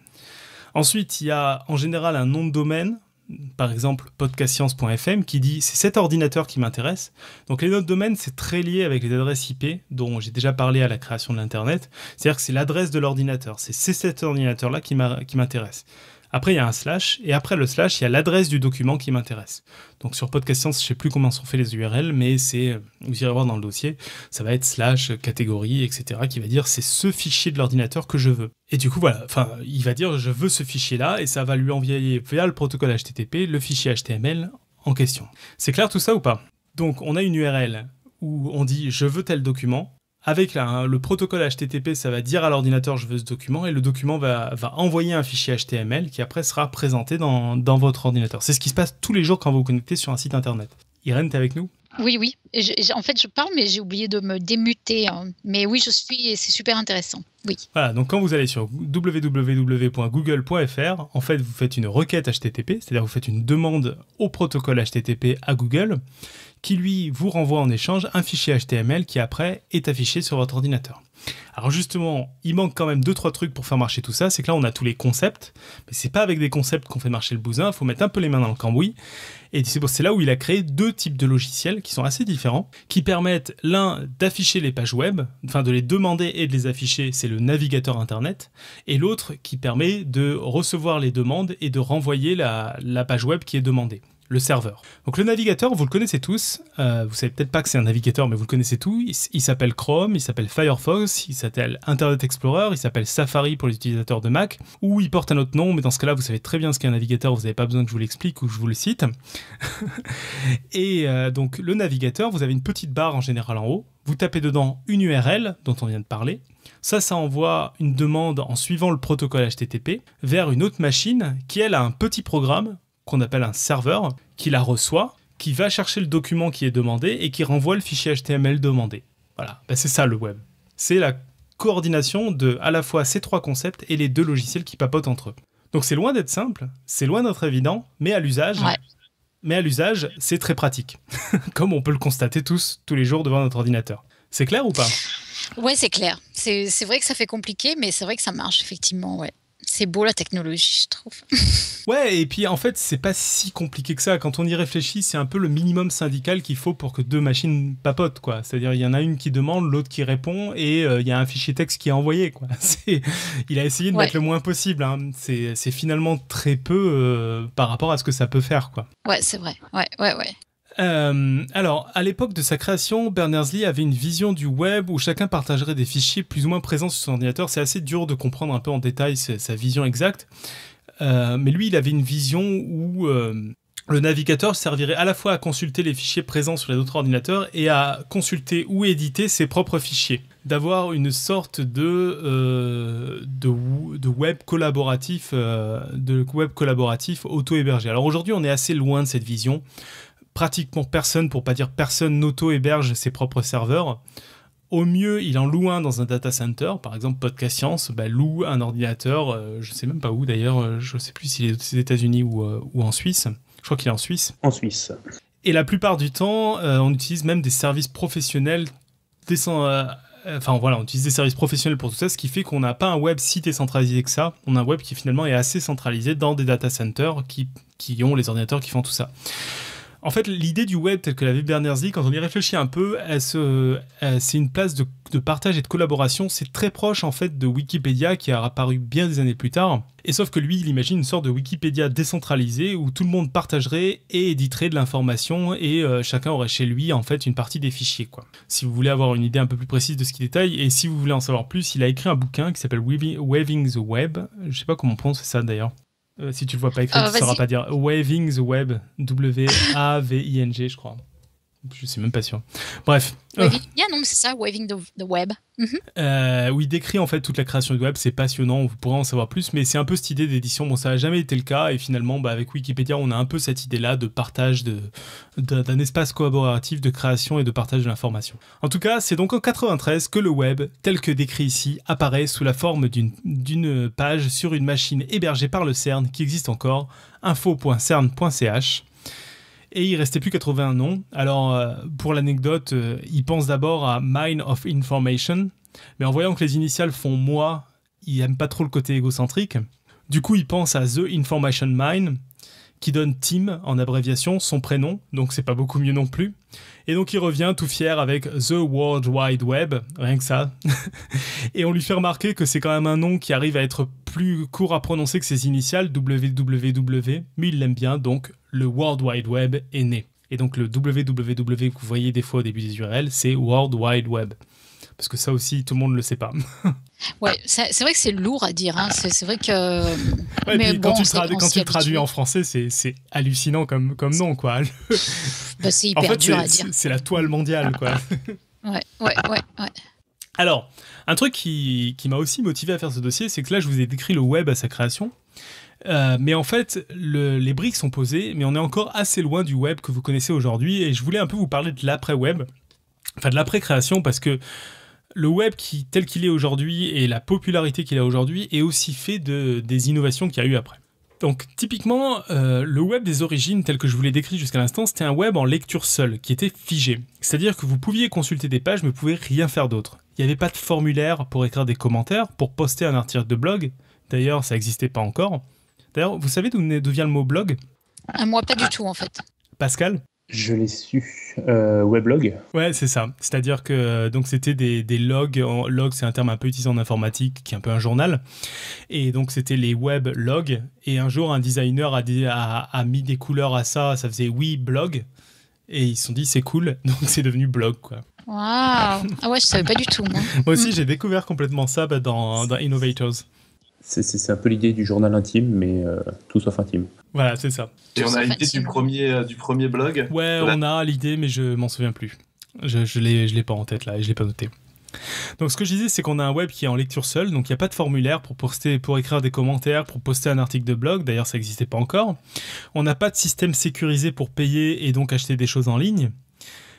Ensuite, il y a en général un nom de domaine, par exemple podcastscience.fm qui dit c'est cet ordinateur qui m'intéresse. Donc les noms domaines c'est très lié avec les adresses IP dont j'ai déjà parlé à la création de l'Internet. C'est-à-dire que c'est l'adresse de l'ordinateur, c'est cet ordinateur-là qui m'intéresse. Après, il y a un slash, et après le slash, il y a l'adresse du document qui m'intéresse. Donc sur Podcast Science, je sais plus comment sont faits les URL, mais c'est, euh, vous irez voir dans le dossier, ça va être slash, catégorie, etc., qui va dire c'est ce fichier de l'ordinateur que je veux. Et du coup, voilà, enfin, il va dire je veux ce fichier-là, et ça va lui envoyer via le protocole HTTP le fichier HTML en question. C'est clair tout ça ou pas Donc on a une URL où on dit je veux tel document, avec hein, le protocole HTTP, ça va dire à l'ordinateur je veux ce document et le document va, envoyer un fichier HTML qui après sera présenté dans, votre ordinateur. C'est ce qui se passe tous les jours quand vous vous connectez sur un site internet. Irène, t'es avec nous oui, oui. en fait, je parle, mais j'ai oublié de me démuter. Hein. Mais oui, je suis et c'est super intéressant. Oui. Voilà, donc quand vous allez sur www.google.fr, en fait, vous faites une requête HTTP, c'est-à-dire vous faites une demande au protocole HTTP à Google, qui lui vous renvoie en échange un fichier HTML qui après est affiché sur votre ordinateur. Alors justement, il manque quand même deux trois trucs pour faire marcher tout ça. C'est que là, on a tous les concepts, mais c'est pas avec des concepts qu'on fait marcher le bousin. Il faut mettre un peu les mains dans le cambouis. Et c'est là où il a créé deux types de logiciels qui sont assez différents, qui permettent l'un d'afficher les pages web, enfin de les demander et de les afficher. C'est le navigateur internet, et l'autre qui permet de recevoir les demandes et de renvoyer la page web qui est demandée le serveur. Donc le navigateur, vous le connaissez tous, euh, vous savez peut-être pas que c'est un navigateur, mais vous le connaissez tous, il, s'appelle Chrome, il s'appelle Firefox, il s'appelle Internet Explorer, il s'appelle Safari pour les utilisateurs de Mac, ou il porte un autre nom, mais dans ce cas-là, vous savez très bien ce qu'est un navigateur, vous n'avez pas besoin que je vous l'explique ou que je vous le cite. Et euh, donc le navigateur, vous avez une petite barre en général en haut, vous tapez dedans une URL dont on vient de parler, ça, ça envoie une demande en suivant le protocole HTTP vers une autre machine qui, elle, a un petit programme qu'on appelle un serveur, qui la reçoit, qui va chercher le document qui est demandé et qui renvoie le fichier HTML demandé. Voilà, ben, c'est ça le web. C'est la coordination de à la fois ces trois concepts et les deux logiciels qui papotent entre eux. Donc c'est loin d'être simple, c'est loin d'être évident, mais à l'usage, mais à l'usage, c'est très pratique, comme on peut le constater tous tous les jours devant notre ordinateur. C'est clair ou pas Ouais, c'est clair. C'est vrai que ça fait compliqué, mais c'est vrai que ça marche effectivement, ouais c'est beau la technologie, je trouve. ouais, et puis en fait, c'est pas si compliqué que ça. Quand on y réfléchit, c'est un peu le minimum syndical qu'il faut pour que deux machines papotent, quoi. C'est-à-dire, il y en a une qui demande, l'autre qui répond, et euh, il y a un fichier texte qui est envoyé, quoi. Il a essayé de mettre le moins possible. Hein. C'est finalement très peu euh, par rapport à ce que ça peut faire, quoi. Ouais, c'est vrai. Ouais, ouais, ouais. Euh, alors, à l'époque de sa création, Berners-Lee avait une vision du web où chacun partagerait des fichiers plus ou moins présents sur son ordinateur. C'est assez dur de comprendre un peu en détail sa vision exacte. Euh, mais lui, il avait une vision où euh, le navigateur servirait à la fois à consulter les fichiers présents sur les autres ordinateurs et à consulter ou éditer ses propres fichiers. D'avoir une sorte de, web collaboratif, de web collaboratif auto-hébergé. Alors aujourd'hui, on est assez loin de cette vision pratiquement personne, pour pas dire personne, n'auto-héberge ses propres serveurs. Au mieux, il en loue un dans un data center, par exemple Podcast Science bah, loue un ordinateur, euh, je sais même pas où d'ailleurs, euh, je sais plus s'il est aux États-Unis euh, ou, en Suisse. Je crois qu'il est en Suisse. En Suisse. Et la plupart du temps, on utilise même des services professionnels Enfin voilà, on utilise des services professionnels pour tout ça, ce qui fait qu'on n'a pas un web si décentralisé que ça. On a un web qui finalement est assez centralisé dans des data centers qui ont les ordinateurs qui font tout ça. En fait, l'idée du web telle que l'avait Berners-Lee, quand on y réfléchit un peu, c'est une place de, partage et de collaboration. C'est très proche en fait de Wikipédia qui a apparu bien des années plus tard. Et sauf que lui, il imagine une sorte de Wikipédia décentralisée où tout le monde partagerait et éditerait de l'information et euh, chacun aurait chez lui en fait une partie des fichiers. Quoi. Si vous voulez avoir une idée un peu plus précise de ce qu'il détaille et si vous voulez en savoir plus, il a écrit un bouquin qui s'appelle Waving the Web. Je sais pas comment on prononce ça d'ailleurs. Euh, si tu le vois pas écrit, ça euh, ne pas dire Waving the Web. W-A-V-I-N-G, je crois. Je suis même pas sûr. Bref. yeah, non, c'est ça, Waving the, Web. Mhm. Euh, oui, décrit en fait toute la création du web, c'est passionnant, vous pourrez en savoir plus, mais c'est un peu cette idée d'édition. Bon, ça n'a jamais été le cas, et finalement, bah, avec Wikipédia, on a un peu cette idée-là de partage d'un de, d'un espace collaboratif de création et de partage de l'information. En tout cas, c'est donc en 93 que le web, tel que décrit ici, apparaît sous la forme d'une page sur une machine hébergée par le CERN qui existe encore, info.cern.ch et il restait plus qu'à trouver un nom. Alors, euh, pour l'anecdote, euh, il pense d'abord à Mine of Information, mais en voyant que les initiales font moi, il aime pas trop le côté égocentrique. Du coup, il pense à The Information Mine, qui donne Tim en abréviation son prénom, donc c'est pas beaucoup mieux non plus. Et donc il revient tout fier avec The World Wide Web, rien que ça. et on lui fait remarquer que c'est quand même un nom qui arrive à être plus court à prononcer que ses initiales www, mais il l'aime bien, donc le World Wide Web est né. Et donc le www que vous voyez des fois au début des URL, c'est World Wide Web. Parce que ça aussi, tout le monde ne le sait pas. ouais, c'est vrai que c'est lourd à dire. Hein. C'est vrai que. quand, tu, le traduis en français, c'est hallucinant comme, nom, quoi. Bah, c'est hyper dur à dire. C'est la toile mondiale, quoi. Ah. ouais, ouais, ouais, Alors, un truc qui, qui m'a aussi motivé à faire ce dossier, c'est que là, je vous ai décrit le web à sa création. Euh, mais en fait, les briques sont posées, mais on est encore assez loin du web que vous connaissez aujourd'hui. Et je voulais un peu vous parler de l'après-web, enfin de l'après-création, parce que le web tel qu'il est aujourd'hui et la popularité qu'il a aujourd'hui est aussi fait de, des innovations qu'il y a eu après. Donc typiquement, euh, le web des origines tel que je vous l'ai décrit jusqu'à l'instant, c'était un web en lecture seule, qui était figé. C'est-à-dire que vous pouviez consulter des pages mais vous pouviez rien faire d'autre. Il n'y avait pas de formulaire pour écrire des commentaires, pour poster un article de blog, d'ailleurs ça n'existait pas encore vous savez d'où vient le mot blog euh, Moi, pas du tout, en fait. Pascal je l'ai su. Euh, weblog Ouais, c'est ça. C'est-à-dire que euh, donc c'était des, logs. log, c'est un terme un peu utilisé en informatique, qui est un peu un journal. Et donc c'était les web Et un jour, un designer a, mis des couleurs à ça. Ça faisait oui blog. Et ils se sont dit c'est cool. Donc c'est devenu blog, quoi. Waouh Ah ouais, je savais pas du tout. Moi, moi aussi, mm. j'ai découvert complètement ça bah, dans Innovators. C'est un peu l'idée du journal intime, mais euh, tout sauf intime. Voilà, c'est ça. Et on a l'idée du premier, euh, du premier blog Ouais, on a l'idée, mais je m'en souviens plus. Je ne l'ai pas en tête là, et je l'ai pas noté. Donc ce que je disais, c'est qu'on a un web qui est en lecture seule, donc il n'y a pas de formulaire pour poster, pour écrire des commentaires, pour poster un article de blog. D'ailleurs, ça n'existait pas encore. On n'a pas de système sécurisé pour payer et donc acheter des choses en ligne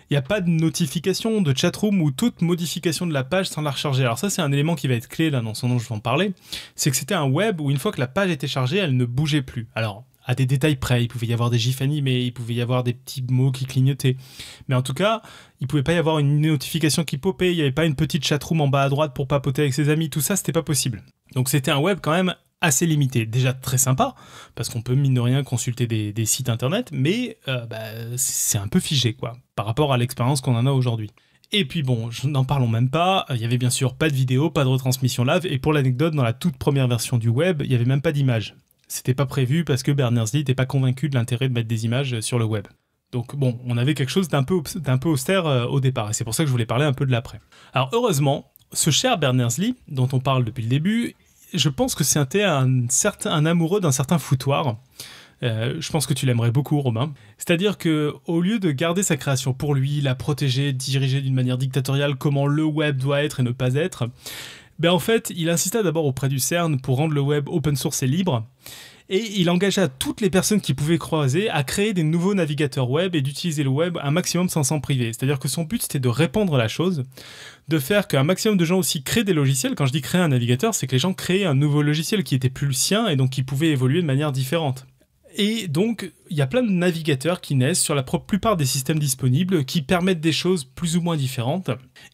il n'y a pas de notification, de chatroom ou toute modification de la page sans la recharger. Alors ça, c'est un élément qui va être clé là dans son nom, je vais en parler. C'est que c'était un web où une fois que la page était chargée, elle ne bougeait plus. Alors, à des détails près. Il pouvait y avoir des gifs animés, il pouvait y avoir des petits mots qui clignotaient. Mais en tout cas, il ne pouvait pas y avoir une notification qui popait, il n'y avait pas une petite chatroom en bas à droite pour papoter avec ses amis, tout ça, c'était pas possible. Donc c'était un web quand même assez limité. Déjà très sympa, parce qu'on peut mine de rien consulter des, sites internet, mais euh, bah, c'est un peu figé, quoi, par rapport à l'expérience qu'on en a aujourd'hui. Et puis bon, n'en parlons même pas, il y avait bien sûr pas de vidéo, pas de retransmission live, et pour l'anecdote, dans la toute première version du web, il n'y avait même pas d'image. C'était pas prévu parce que Berners-Lee n'était pas convaincu de l'intérêt de mettre des images sur le web. Donc bon, on avait quelque chose d'un peu, austère euh, au départ, et c'est pour ça que je voulais parler un peu de l'après. Alors heureusement, ce cher Berners-Lee, dont on parle depuis le début, je pense que c'est un, certain, un amoureux d'un certain foutoir. Euh, je pense que tu l'aimerais beaucoup, Romain. C'est-à-dire que au lieu de garder sa création pour lui, la protéger, diriger d'une manière dictatoriale comment le web doit être et ne pas être, ben en fait, il insista d'abord auprès du CERN pour rendre le web open source et libre et il engagea toutes les personnes qui pouvaient croiser à créer des nouveaux navigateurs web et d'utiliser le web un maximum sans s'en priver. C'est-à-dire que son but c'était de répandre la chose, de faire qu'un maximum de gens aussi créent des logiciels. Quand je dis créer un navigateur, c'est que les gens créent un nouveau logiciel qui était plus le sien et donc qui pouvait évoluer de manière différente. Et donc, il y a plein de navigateurs qui naissent sur la plupart des systèmes disponibles qui permettent des choses plus ou moins différentes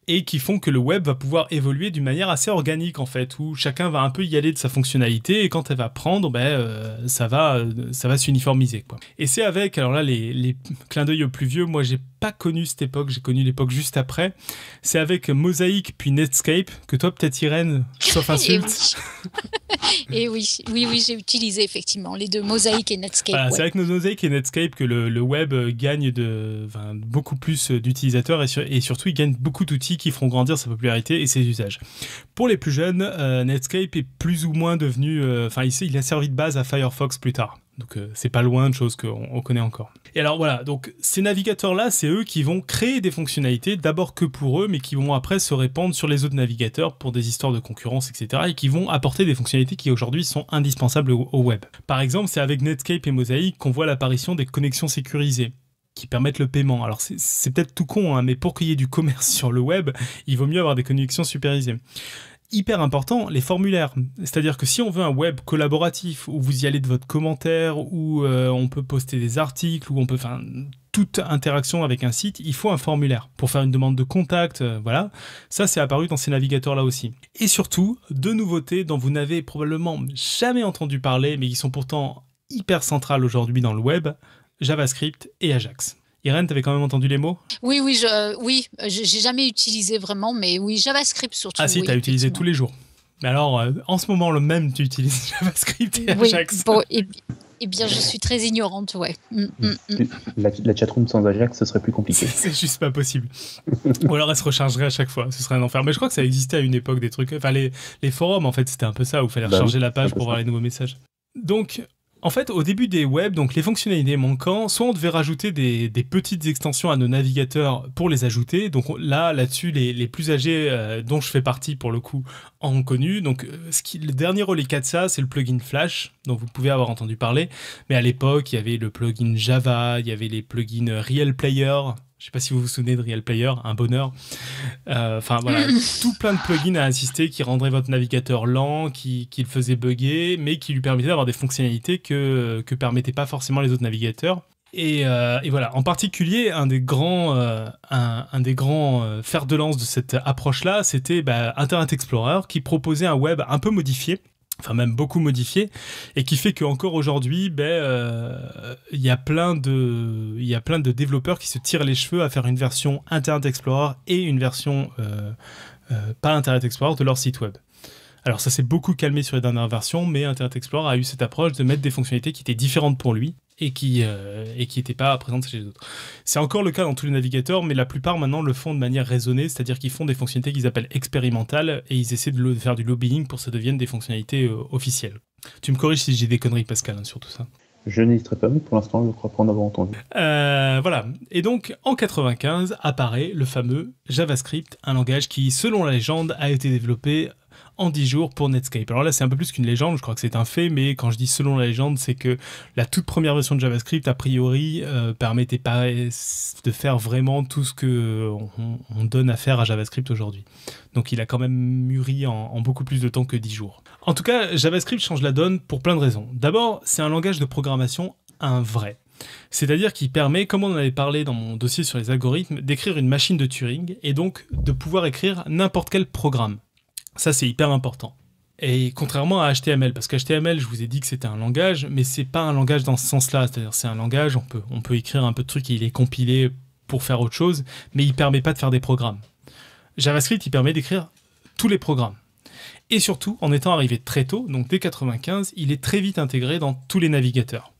et qui font que le web va pouvoir évoluer d'une manière assez organique en fait, où chacun va un peu y aller de sa fonctionnalité et quand elle va prendre, ben, euh, ça va, euh, ça va s'uniformiser. Quoi. Et c'est avec, alors là les, clins d'œil aux plus vieux, moi j'ai pas connu cette époque, j'ai connu l'époque juste après, c'est avec Mosaic puis Netscape que toi peut-être Irène, sauf insulte. et, oui. oui, oui, oui, j'ai utilisé effectivement les deux, Mosaic et Netscape. C'est avec nos Mosaic et Netscape que le, web euh, gagne de, beaucoup plus d'utilisateurs et, et surtout il gagne beaucoup d'utilisateurs qui feront grandir sa popularité et ses usages. Pour les plus jeunes, euh, Netscape est plus ou moins devenu, euh, enfin il a servi de base à Firefox plus tard. Donc euh, c'est pas loin de choses qu'on connaît encore. Et alors voilà, donc ces navigateurs-là, c'est eux qui vont créer des fonctionnalités, d'abord que pour eux, mais qui vont après se répandre sur les autres navigateurs pour des histoires de concurrence, etc. Et qui vont apporter des fonctionnalités qui aujourd'hui sont indispensables au, au web. Par exemple, c'est avec Netscape et Mosaic qu'on voit l'apparition des connexions sécurisées qui permettent le paiement. Alors c'est peut-être tout con, hein, mais pour qu'il y ait du commerce sur le web, il vaut mieux avoir des connexions supervisées. Hyper important, les formulaires. C'est-à-dire que si on veut un web collaboratif, où vous y allez de votre commentaire, où euh, on peut poster des articles, où on peut... faire toute interaction avec un site, il faut un formulaire pour faire une demande de contact, euh, voilà. Ça, c'est apparu dans ces navigateurs-là aussi. Et surtout, deux nouveautés dont vous n'avez probablement jamais entendu parler, mais qui sont pourtant hyper centrales aujourd'hui dans le web, JavaScript et Ajax. Irène, tu quand même entendu les mots Oui, oui, euh, oui, j'ai jamais utilisé vraiment, mais oui, JavaScript surtout. Ah si, t'as tu utilisé tous les jours. Mais alors, euh, en ce moment, le même, tu utilises JavaScript et Ajax. Oui, bon, eh eh bien, je suis très ignorante, ouais. Mm, mm, mm. La, chatroom sans Ajax, ce serait plus compliqué. C'est juste pas possible. Ou alors, elle se rechargerait à chaque fois. Ce serait un enfer. Mais je crois que ça existait à une époque, des trucs. Enfin, les, forums, en fait, c'était un peu ça, où il fallait bah recharger la page pour voir les nouveaux messages. Donc, en fait, au début des web, donc les fonctionnalités manquant, soit on devait rajouter des, petites extensions à nos navigateurs pour les ajouter. Donc là, là-dessus, les, plus âgés euh, dont je fais partie pour le coup en ont connu. Donc euh, le dernier reliquat de ça, c'est le plugin Flash, dont vous pouvez avoir entendu parler. Mais à l'époque, il y avait le plugin Java, il y avait les plugins RealPlayer, Player, je sais pas si vous vous souvenez de RealPlayer, un bonheur. Euh, enfin voilà, tout plein de plugins à assister qui rendraient votre navigateur lent, qui, le faisait bugger, mais qui lui permettaient d'avoir des fonctionnalités que que permettaient pas forcément les autres navigateurs. Et, euh, et voilà, en particulier, un des grands, euh, un, un, des grands fers de lance de cette approche-là, c'était bah, Internet Explorer qui proposait un web un peu modifié enfin même beaucoup modifié, et qui fait qu'encore aujourd'hui, ben, euh, il y a plein de, plein de développeurs qui se tirent les cheveux à faire une version Internet Explorer et une version euh, euh, pas Internet Explorer de leur site web. Alors ça s'est beaucoup calmé sur les dernières versions, mais Internet Explorer a eu cette approche de mettre des fonctionnalités qui étaient différentes pour lui, et qui euh, et qui n'étaient pas présentes chez les autres. C'est encore le cas dans tous les navigateurs, mais la plupart maintenant le font de manière raisonnée, c'est-à-dire qu'ils font des fonctionnalités qu'ils appellent expérimentales et ils essaient de, faire du lobbying pour que ça devienne des fonctionnalités euh, officielles. Tu me corriges si j'ai des conneries, Pascal, hein, sur tout ça. Je n'hésiterai pas, mais pour l'instant, je crois pas en avoir entendu. Euh, voilà. Et donc, en 95 apparaît le fameux JavaScript, un langage qui, selon la légende, a été développé en 10 jours pour Netscape. Alors là, c'est un peu plus qu'une légende, je crois que c'est un fait, mais quand je dis selon la légende, c'est que la toute première version de JavaScript, a priori, euh, permettait pas de faire vraiment tout ce qu'on euh, donne à faire à JavaScript aujourd'hui. Donc il a quand même mûri en, en, beaucoup plus de temps que 10 jours. En tout cas, JavaScript change la donne pour plein de raisons. D'abord, c'est un langage de programmation un vrai. C'est-à-dire qu'il permet, comme on en avait parlé dans mon dossier sur les algorithmes, d'écrire une machine de Turing et donc de pouvoir écrire n'importe quel programme. Ça, c'est hyper important. Et contrairement à HTML, parce qu'HTML, je vous ai dit que c'était un langage, mais c'est pas un langage dans ce sens-là. C'est-à-dire, c'est un langage, on peut, on peut écrire un peu de trucs et il est compilé pour faire autre chose, mais il permet pas de faire des programmes. JavaScript, il permet d'écrire tous les programmes. Et surtout, en étant arrivé très tôt, donc dès 95, il est très vite intégré dans tous les navigateurs.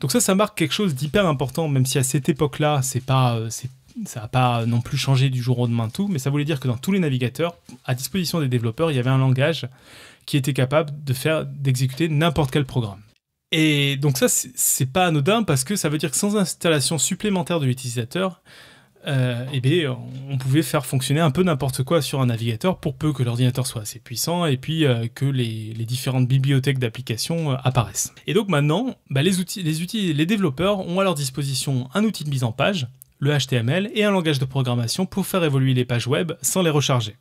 Donc ça, ça marque quelque chose d'hyper important, même si à cette époque-là, c'est pas, euh, ça n'a pas non plus changé du jour au lendemain tout, mais ça voulait dire que dans tous les navigateurs, à disposition des développeurs, il y avait un langage qui était capable de faire, d'exécuter n'importe quel programme. Et donc ça, c'est pas anodin parce que ça veut dire que sans installation supplémentaire de l'utilisateur, euh, eh on pouvait faire fonctionner un peu n'importe quoi sur un navigateur pour peu que l'ordinateur soit assez puissant et puis euh, que les, différentes bibliothèques d'applications euh, apparaissent. Et donc maintenant, bah, les développeurs ont à leur disposition un outil de mise en page le HTML et un langage de programmation pour faire évoluer les pages web sans les recharger.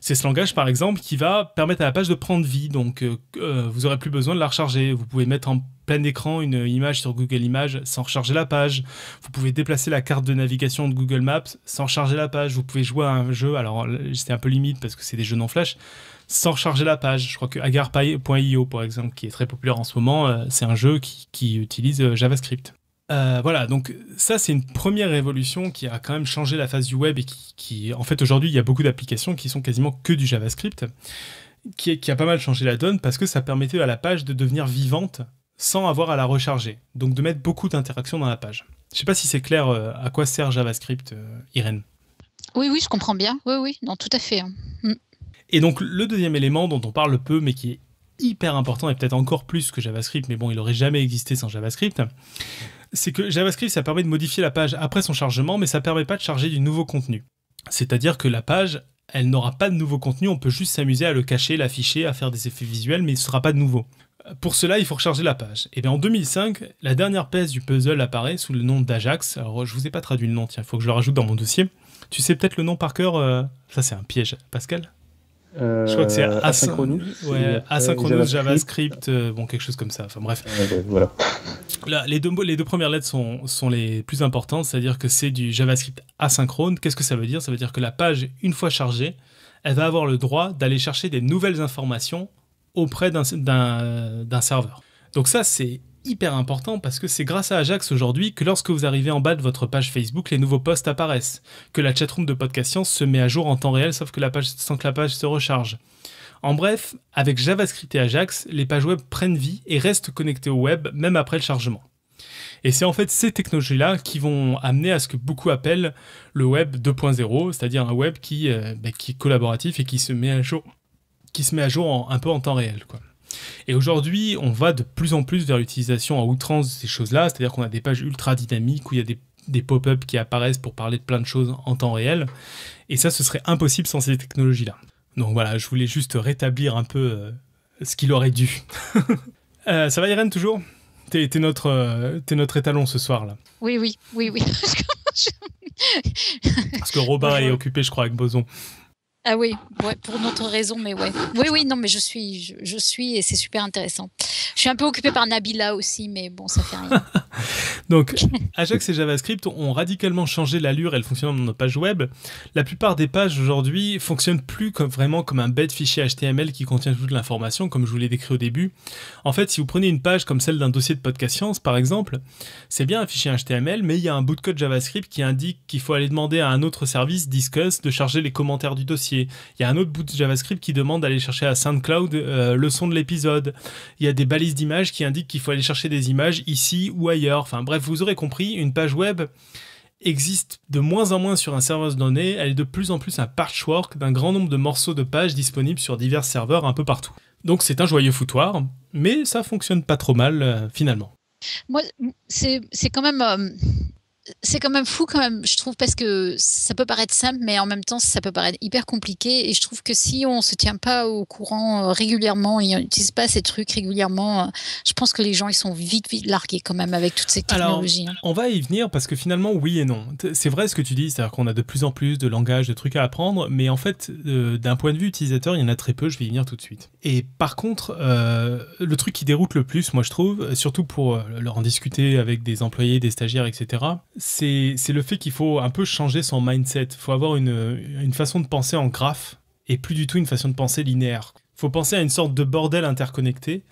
C'est ce langage par exemple qui va permettre à la page de prendre vie, donc euh, euh, vous n'aurez plus besoin de la recharger. Vous pouvez mettre en plein écran une image sur Google Images sans recharger la page. Vous pouvez déplacer la carte de navigation de Google Maps sans recharger la page. Vous pouvez jouer à un jeu, alors c'est un peu limite parce que c'est des jeux non flash, sans recharger la page. Je crois que Agar.io, par exemple, qui est très populaire en ce moment, euh, c'est un jeu qui utilise JavaScript. Euh, voilà, donc ça c'est une première révolution qui a quand même changé la face du web et qui, en fait aujourd'hui il y a beaucoup d'applications qui sont quasiment que du JavaScript, qui, a pas mal changé la donne parce que ça permettait à la page de devenir vivante sans avoir à la recharger, donc de mettre beaucoup d'interactions dans la page. Je sais pas si c'est clair euh, à quoi sert JavaScript, euh, Irène. Oui, oui, je comprends bien, oui, oui, non, tout à fait. Hein. Mm. Et donc le deuxième élément dont on parle peu mais qui est hyper important et peut-être encore plus que JavaScript, mais bon, il n'aurait jamais existé sans JavaScript, c'est que JavaScript, ça permet de modifier la page après son chargement, mais ça permet pas de charger du nouveau contenu. C'est-à-dire que la page, elle n'aura pas de nouveau contenu, on peut juste s'amuser à le cacher, l'afficher, à faire des effets visuels, mais ce sera pas de nouveau. Pour cela, il faut recharger la page. Et bien en 2005, la dernière pièce du puzzle apparaît sous le nom d'Ajax. Alors je vous ai pas traduit le nom, tiens, il faut que je le rajoute dans mon dossier. Tu sais peut-être le nom par cœur euh, Ça c'est un piège, Pascal je crois que c'est euh, asynchronous. Ouais, euh, asynchronous, JavaScript, euh, bon, quelque chose comme ça. Enfin bref. les, deux, premières lettres sont les plus importantes, c'est-à-dire que c'est du JavaScript asynchrone. Qu'est-ce que ça veut dire Ça veut dire que la page, une fois chargée, elle va avoir le droit d'aller chercher des nouvelles informations auprès d'un serveur. Donc ça, c'est hyper important parce que c'est grâce à Ajax aujourd'hui que lorsque vous arrivez en bas de votre page Facebook, les nouveaux posts apparaissent, que la chatroom de Podcast Science se met à jour en temps réel sauf que la page, sans que la page se recharge. En bref, avec JavaScript et Ajax, les pages web prennent vie et restent connectées au web même après le chargement. Et c'est en fait ces technologies-là qui vont amener à ce que beaucoup appellent le web 2.0, c'est-à-dire un web qui, euh, bah, qui, est collaboratif et qui se met à jour, qui se met à jour un peu en temps réel. Quoi. Et aujourd'hui, on va de plus en plus vers l'utilisation à outrance de ces choses-là, c'est-à-dire qu'on a des pages ultra dynamiques où il y a des, pop-up qui apparaissent pour parler de plein de choses en temps réel. Et ça, ce serait impossible sans ces technologies-là. Donc voilà, je voulais juste rétablir un peu euh, ce qu'il aurait dû. Euh, ça va Irène toujours T'es notre, euh, notre étalon ce soir là. Oui, oui, oui, oui. Parce que Robin est occupé, je crois, avec Boson. Ah oui, ouais, pour notre raison, mais ouais. Oui, oui, non, mais je suis, je, suis, et c'est super intéressant. Je suis un peu occupé par Nabila aussi, mais bon, ça fait rien. Donc, Ajax et JavaScript ont radicalement changé l'allure et le fonctionnement de nos pages web. La plupart des pages aujourd'hui fonctionnent plus comme, vraiment comme un bête fichier HTML qui contient toute l'information, comme je vous l'ai décrit au début. En fait, si vous prenez une page comme celle d'un dossier de podcast science, par exemple, c'est bien un fichier HTML, mais il y a un bout de code JavaScript qui indique qu'il faut aller demander à un autre service, Discuss, de charger les commentaires du dossier il y a un autre bout de JavaScript qui demande d'aller chercher à SoundCloud euh, le son de l'épisode. Il y a des balises d'images qui indiquent qu'il faut aller chercher des images ici ou ailleurs. Enfin bref, vous aurez compris, une page web existe de moins en moins sur un serveur de données, elle est de plus en plus un patchwork d'un grand nombre de morceaux de pages disponibles sur divers serveurs un peu partout. Donc c'est un joyeux foutoir, mais ça fonctionne pas trop mal euh, finalement. Moi, c'est quand même... Euh, c'est quand même fou quand même, je trouve, parce que ça peut paraître simple, mais en même temps, ça peut paraître hyper compliqué. Et je trouve que si on se tient pas au courant euh, régulièrement, et on n'utilise pas ces trucs régulièrement, euh, je pense que les gens ils sont vite largués quand même avec toutes ces technologies. Hein. on va y venir parce que finalement, oui et non. C'est vrai ce que tu dis, c'est-à-dire qu'on a de plus en plus de langages, de trucs à apprendre, mais en fait, euh, d'un point de vue utilisateur, il y en a très peu. Je vais y venir tout de suite. Et par contre, le truc qui déroute le plus, moi je trouve, surtout pour leur en discuter avec des employés, des stagiaires, etc c'est le fait qu'il faut un peu changer son mindset. Il faut avoir une, façon de penser en graphe et plus du tout une façon de penser linéaire. Il faut penser à une sorte de bordel interconnecté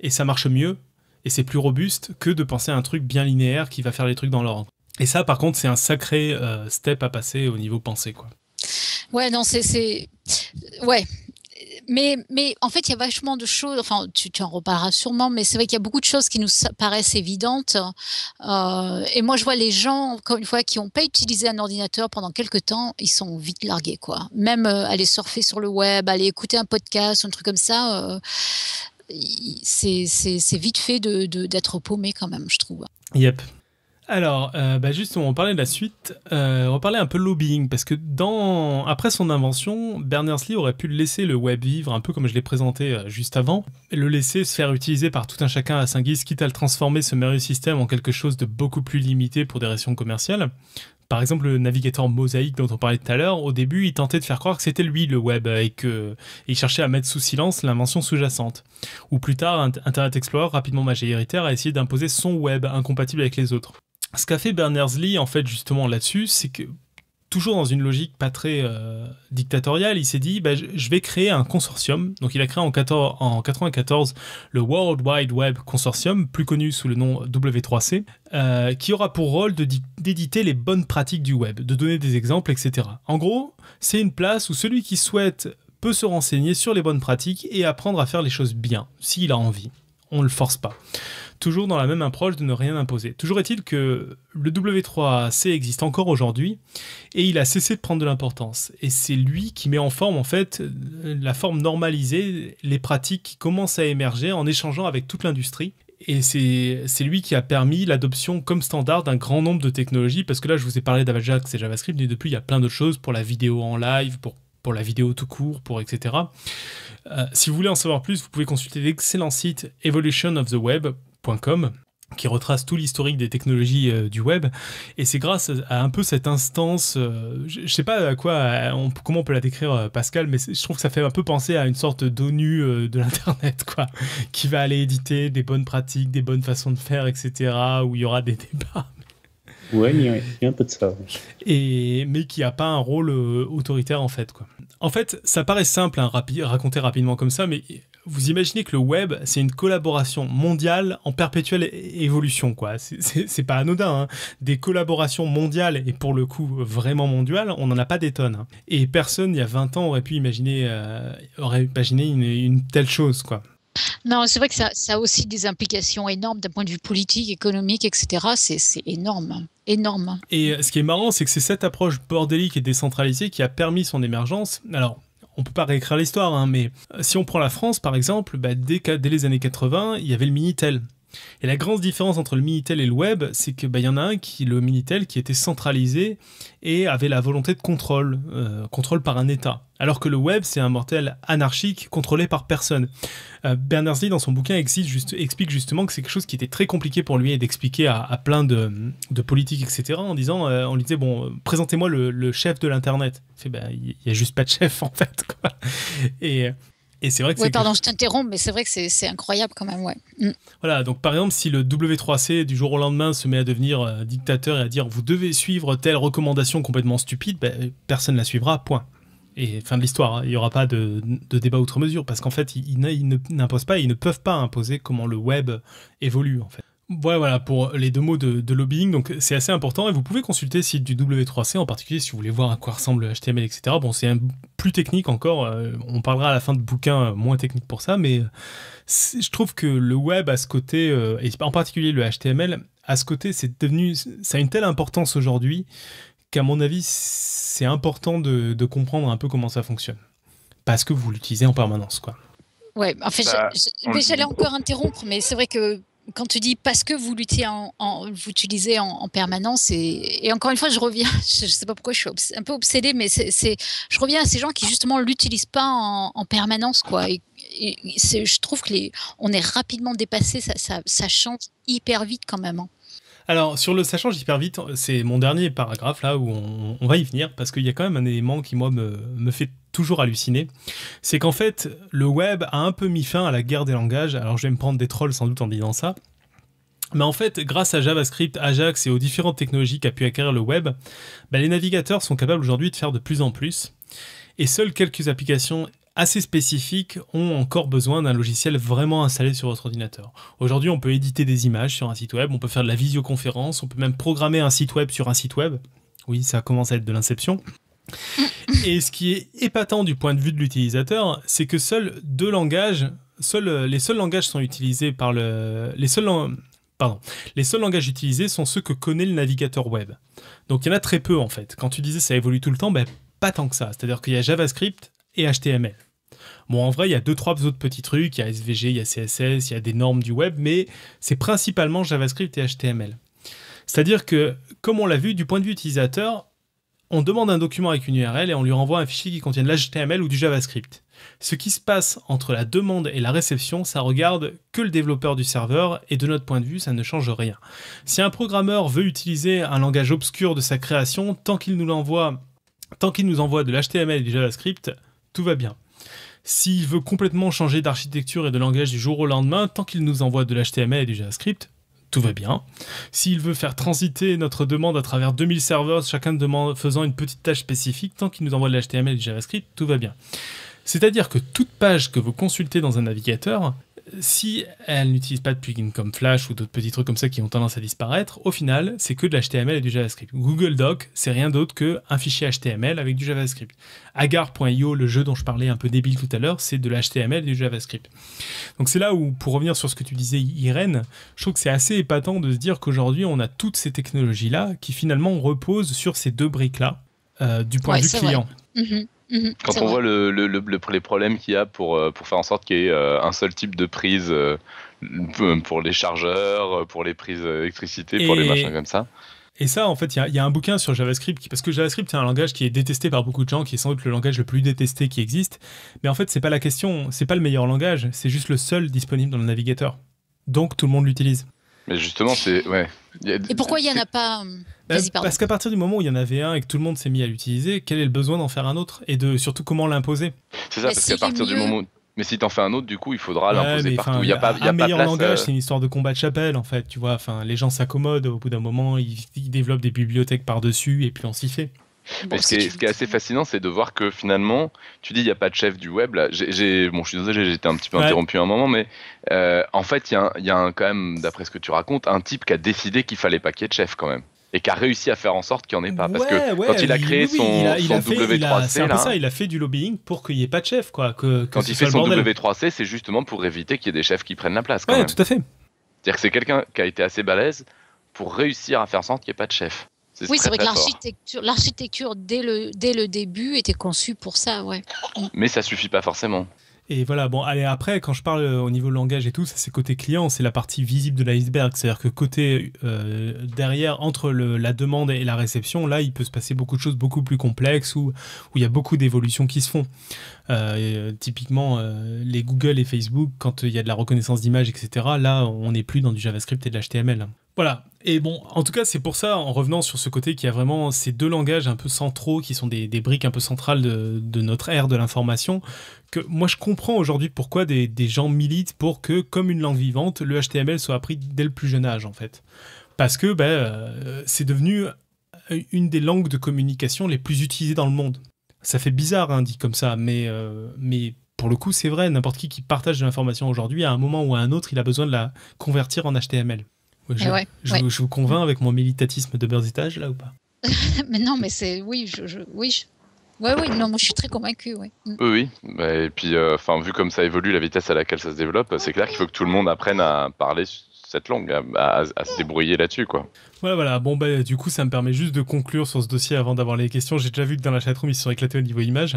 et ça marche mieux et c'est plus robuste que de penser à un truc bien linéaire qui va faire les trucs dans l'ordre. Et ça, par contre, c'est un sacré euh, step à passer au niveau pensée. Quoi. Ouais, non, c'est. Ouais, mais, mais en fait, il y a vachement de choses, enfin, tu, en reparleras sûrement, mais c'est vrai qu'il y a beaucoup de choses qui nous paraissent évidentes. Euh, et moi, je vois les gens, encore une fois, qui n'ont pas utilisé un ordinateur pendant quelques temps, ils sont vite largués, quoi. Même euh, aller surfer sur le web, aller écouter un podcast, un truc comme ça, euh, c'est vite fait d'être de, d'être paumé quand même, je trouve. Yep. Alors, euh, bah, juste, on parlait de la suite. Euh, on parlait un peu de lobbying parce que dans après son invention, Berners-Lee aurait pu laisser le web vivre un peu comme je l'ai présenté euh, juste avant, le laisser se faire utiliser par tout un chacun à sa guise, quitte à le transformer ce merveilleux système en quelque chose de beaucoup plus limité pour des raisons commerciales. Par exemple, le navigateur mosaïque dont on parlait tout à l'heure, au début, il tentait de faire croire que c'était lui le web et que il cherchait à mettre sous silence l'invention sous-jacente. Ou plus tard, Internet Explorer, rapidement majoritaire, a essayé d'imposer son web incompatible avec les autres ce qu'a fait Berners-Lee, en fait, justement là-dessus, c'est que toujours dans une logique pas très euh, dictatoriale, il s'est dit bah, je vais créer un consortium. Donc il a créé en 1994 le World Wide Web Consortium, plus connu sous le nom W3C, euh, qui aura pour rôle d'éditer les bonnes pratiques du web, de donner des exemples, etc. En gros, c'est une place où celui qui souhaite peut se renseigner sur les bonnes pratiques et apprendre à faire les choses bien, s'il a envie. On ne le force pas toujours dans la même approche de ne rien imposer. Toujours est-il que le W3C existe encore aujourd'hui et il a cessé de prendre de l'importance. Et c'est lui qui met en forme, en fait, la forme normalisée, les pratiques qui commencent à émerger en échangeant avec toute l'industrie et c'est lui qui a permis l'adoption comme standard d'un grand nombre de technologies, parce que là je vous ai parlé d'Avajax et JavaScript, mais depuis il y a plein d'autres choses pour la vidéo en live, pour, pour la vidéo tout court, pour etc. Euh, si vous voulez en savoir plus, vous pouvez consulter l'excellent site Evolution of the Web qui retrace tout l'historique des technologies euh, du web. Et c'est grâce à un peu cette instance, euh, je, sais pas à quoi, on, comment on peut la décrire euh, Pascal, mais je trouve que ça fait un peu penser à une sorte d'ONU de l'internet, quoi, qui va aller éditer des bonnes pratiques, des bonnes façons de faire, etc. Où il y aura des débats. Ouais, il un peu de ça. Et, mais qui n'a pas un rôle autoritaire en fait, quoi. En fait, ça paraît simple, hein, raconter rapidement comme ça, mais vous imaginez que le web, c'est une collaboration mondiale en perpétuelle évolution, quoi. C'est pas anodin. Hein. Des collaborations mondiales, et pour le coup vraiment mondiales, on n'en a pas des tonnes. Hein. Et personne, il y a 20 ans, aurait pu imaginer, euh, aurait imaginé une, telle chose, quoi. Non, c'est vrai que ça, ça, a aussi des implications énormes d'un point de vue politique, économique, etc. C'est énorme, énorme. Et euh, ce qui est marrant, c'est que c'est cette approche bordélique et décentralisée qui a permis son émergence. Alors, on peut pas réécrire l'histoire, hein, mais euh, si on prend la France par exemple, bah, dès, dès, les années 80, il y avait le Minitel. Et la grande différence entre le Minitel et le web, c'est qu'il bah, il y en a un qui, le Minitel, qui était centralisé et avait la volonté de contrôle, euh, contrôle par un État. Alors que le web, c'est un mortel anarchique contrôlé par personne. Euh, Berners-Lee, dans son bouquin, juste, explique justement que c'est quelque chose qui était très compliqué pour lui et d'expliquer à, plein de, politiques, etc., en disant, en euh, on lui disait, bon, présentez-moi le, chef de l'Internet. Il fait, ben, il n'y a juste pas de chef, en fait. Quoi. Et et vrai que pardon, je t'interromps, mais c'est vrai que c'est incroyable quand même, ouais. Mm. Voilà, donc par exemple, si le W3C du jour au lendemain se met à devenir euh, dictateur et à dire vous devez suivre telle recommandation complètement stupide, personne personne la suivra, point. Et fin de l'histoire, hein. il n'y aura pas de, débat outre mesure, parce qu'en fait, ils, n'imposent pas, ils ne peuvent pas imposer comment le web évolue, en fait. Voilà, pour les deux mots de, lobbying. Donc, c'est assez important et vous pouvez consulter le site du W3C en particulier si vous voulez voir à quoi ressemble HTML, etc. Bon, c'est plus technique encore. Euh, on parlera à la fin de bouquin euh, moins technique pour ça, mais euh, je trouve que le web à ce côté, et en particulier le HTML, à ce côté, c'est devenu, ça a une telle importance aujourd'hui qu'à mon avis, c'est important de, comprendre un peu comment ça fonctionne parce que vous l'utilisez en permanence, quoi. Ouais, fait bah, j'allais encore interrompre, mais c'est vrai que quand tu dis parce que vous l'utilisez en, vous utilisez en, permanence et, encore une fois je reviens je, ne sais pas pourquoi je suis un peu obsédée mais je reviens à ces gens qui justement l'utilisent pas en, permanence quoi et, je trouve que les, on est rapidement dépassé ça, change hyper vite quand même hein. Alors, sur le ça change hyper vite, c'est mon dernier paragraphe là où on, va y venir parce qu'il y a quand même un élément qui, moi, me fait toujours halluciné, c'est qu'en fait, le web a un peu mis fin à la guerre des langages. Alors, je vais me prendre des trolls sans doute en disant ça. Mais en fait, grâce à JavaScript, Ajax et aux différentes technologies qu'a pu acquérir le web, bah, les navigateurs sont capables aujourd'hui de faire de plus en plus. Et seules quelques applications assez spécifiques ont encore besoin d'un logiciel vraiment installé sur votre ordinateur. Aujourd'hui, on peut éditer des images sur un site web, on peut faire de la visioconférence, on peut même programmer un site web sur un site web. Oui, ça commence à être de l'inception. Et ce qui est épatant du point de vue de l'utilisateur, c'est que seuls deux langages, seuls, euh, les seuls langages sont utilisés par les seuls, les seuls langages utilisés sont ceux que connaît le navigateur web. Donc il y en a très peu en fait. Quand tu disais ça évolue tout le temps, ben, pas tant que ça. C'est-à-dire qu'il y a JavaScript et HTML. Bon, en vrai, il y a deux, trois autres petits trucs. Il y a SVG, il y a CSS, il y a des normes du web, mais c'est principalement JavaScript et HTML. C'est-à-dire que, comme on l'a vu, du point de vue utilisateur, on demande un document avec une URL et on lui renvoie un fichier qui contient de l'HTML ou du JavaScript. Ce qui se passe entre la demande et la réception, ça regarde que le développeur du serveur et de notre point de vue, ça ne change rien. Si un programmeur veut utiliser un langage obscur de sa création, tant qu'il nous l'envoie, tant qu'il nous envoie de l'HTML et du JavaScript, tout va bien. S'il veut complètement changer d'architecture et de langage du jour au lendemain, tant qu'il nous envoie de l'HTML et du JavaScript, tout va bien. S'il veut faire transiter notre demande à travers 2000 serveurs, chacun faisant une petite tâche spécifique, tant qu'il nous envoie de l'HTML et du JavaScript, tout va bien. C'est-à-dire que toute page que vous consultez dans un navigateur, si elle n'utilise pas de plugins comme Flash ou d'autres petits trucs comme ça qui ont tendance à disparaître, au final, c'est que de l'HTML et du JavaScript. Google Doc, c'est rien d'autre qu'un fichier HTML avec du JavaScript. Agar.io, le jeu dont je parlais un peu débile tout à l'heure, c'est de l'HTML et du JavaScript. Donc c'est là où, pour revenir sur ce que tu disais, Irène, je trouve que c'est assez épatant de se dire qu'aujourd'hui, on a toutes ces technologies-là qui finalement reposent sur ces deux briques-là, euh, du point de vue client. Mhm. Mhm, Quand on voit les problèmes qu'il y a euh, pour, faire en sorte qu'il y ait euh, un seul type de prise euh, pour les chargeurs, pour les prises d'électricité pour les machins comme ça. Et ça, en fait, il y, a un bouquin sur JavaScript, parce que JavaScript, c'est un langage qui est détesté par beaucoup de gens, qui est sans doute le langage le plus détesté qui existe. Mais en fait, c'est pas la question, c'est pas le meilleur langage, c'est juste le seul disponible dans le navigateur. Donc, tout le monde l'utilise. Mais justement, c'est. Ouais. Et pourquoi il n'y en a pas euh, bah, Parce qu'à partir du moment où il y en avait un et que tout le monde s'est mis à l'utiliser, quel est le besoin d'en faire un autre Et de surtout, comment l'imposer C'est ça, parce qu'à partir du moment. Mais si en fais un autre, du coup, il faudra l'imposer partout. Il y a pas, meilleur euh, langage, c'est une histoire de combat de chapelle, en fait. Tu vois, les gens s'accommodent. Au bout d'un moment, ils, développent des bibliothèques par dessus, et puis on s'y fait ce, qui est, assez fascinant, c'est de voir que finalement, tu dis il n'y a pas de chef du web. Là. bon, je suis désolé, j'ai un petit peu interrompu un moment, mais euh, en fait, il y a, un, y a quand même, d'après ce que tu racontes, un type qui a décidé qu'il fallait pas qu'il y ait de chef quand même. Et qui a réussi à faire en sorte qu'il n'y en ait pas. Parce que quand il a créé son, W3C. un ça, il a fait du lobbying pour qu'il n'y ait pas de chef. Quoi, quand il fait son W3C, c'est justement pour éviter qu'il y ait des chefs qui prennent la place. tout à fait. C'est-à-dire que c'est quelqu'un qui a été assez balèze pour réussir à faire en sorte qu'il n'y ait pas de chef. Oui, c'est vrai que l'architecture, l'architecture dès le, dès le début était conçue pour ça, ouais. Mais ça suffit pas forcément. Et voilà, bon, allez, après, quand je parle euh, au niveau langage et tout, c'est côté client, c'est la partie visible de l'iceberg. C'est-à-dire que côté euh, derrière, entre la demande et la réception, là, il peut se passer beaucoup de choses beaucoup plus complexes où, où il y a beaucoup d'évolutions qui se font. Euh, typiquement, les Google et Facebook, quand il y a de la reconnaissance d'image, etc., là, on n'est plus dans du JavaScript et de l'HTML. Voilà. Et bon, en tout cas, c'est pour ça, en revenant sur ce côté qui a vraiment ces deux langages un peu centraux, qui sont des, briques un peu centrales de, notre ère de l'information, que moi je comprends aujourd'hui pourquoi des, gens militent pour que, comme une langue vivante, le HTML soit appris dès le plus jeune âge, en fait. Parce que ben, euh, c'est devenu une des langues de communication les plus utilisées dans le monde. Ça fait bizarre, hein, dit comme ça, mais, euh, mais pour le coup, c'est vrai, n'importe qui qui partage de l'information aujourd'hui, à un moment ou à un autre, il a besoin de la convertir en HTML. Eh je, Vous, convainc avec mon militatisme de berzitage, là, ou pas mais Non, mais c'est. Oui, je. Oui, Ouais, oui, non, moi je suis très convaincu. Mm. Oui, oui. Bah, et puis, euh, enfin, vu comme ça évolue, la vitesse à laquelle ça se développe, c'est clair qu'il faut que tout le monde apprenne à parler longue à, à, se débrouiller là-dessus, quoi. Voilà, voilà. Bon, bah, du coup, ça me permet juste de conclure sur ce dossier avant d'avoir les questions. J'ai déjà vu que dans la chatroom, ils se sont éclatés au niveau image.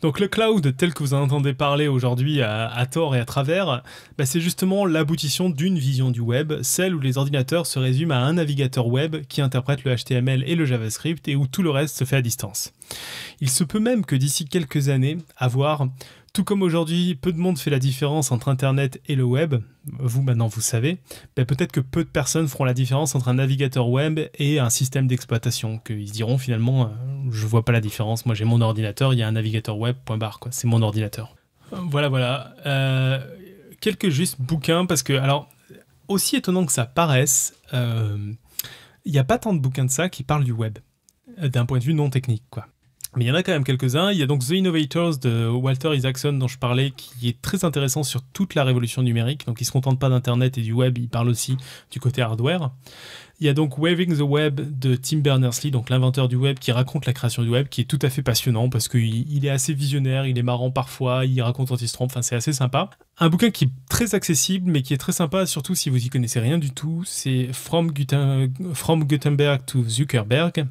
Donc, le cloud, tel que vous entendez parler aujourd'hui à, tort et à travers, bah, c'est justement l'aboutissement d'une vision du web, celle où les ordinateurs se résument à un navigateur web qui interprète le HTML et le JavaScript et où tout le reste se fait à distance. Il se peut même que d'ici quelques années, avoir tout comme aujourd'hui, peu de monde fait la différence entre Internet et le web, vous maintenant vous savez, ben, peut-être que peu de personnes feront la différence entre un navigateur web et un système d'exploitation, qu'ils se diront finalement, je euh, je vois pas la différence, moi j'ai mon ordinateur, il y a un navigateur web, point c'est mon ordinateur. Euh, voilà, voilà. Euh, quelques juste bouquins, parce que, alors, aussi étonnant que ça paraisse, il n'y a pas tant de bouquins de ça qui parlent du web, d'un point de vue non technique, quoi. Mais il y en a quand même quelques-uns. Il y a donc The Innovators de Walter Isaacson dont je parlais, qui est très intéressant sur toute la révolution numérique. Donc il ne se contente pas d'Internet et du web, il parle aussi du côté hardware. Il y a donc Waving the Web de Tim Berners-Lee, donc l'inventeur du web, qui raconte la création du web, qui est tout à fait passionnant parce qu'il est assez visionnaire, il est marrant parfois, il raconte quand il se trompe, enfin c'est assez sympa. Un bouquin qui est très accessible mais qui est très sympa, surtout si vous y connaissez rien du tout, c'est From Gutenberg to Zuckerberg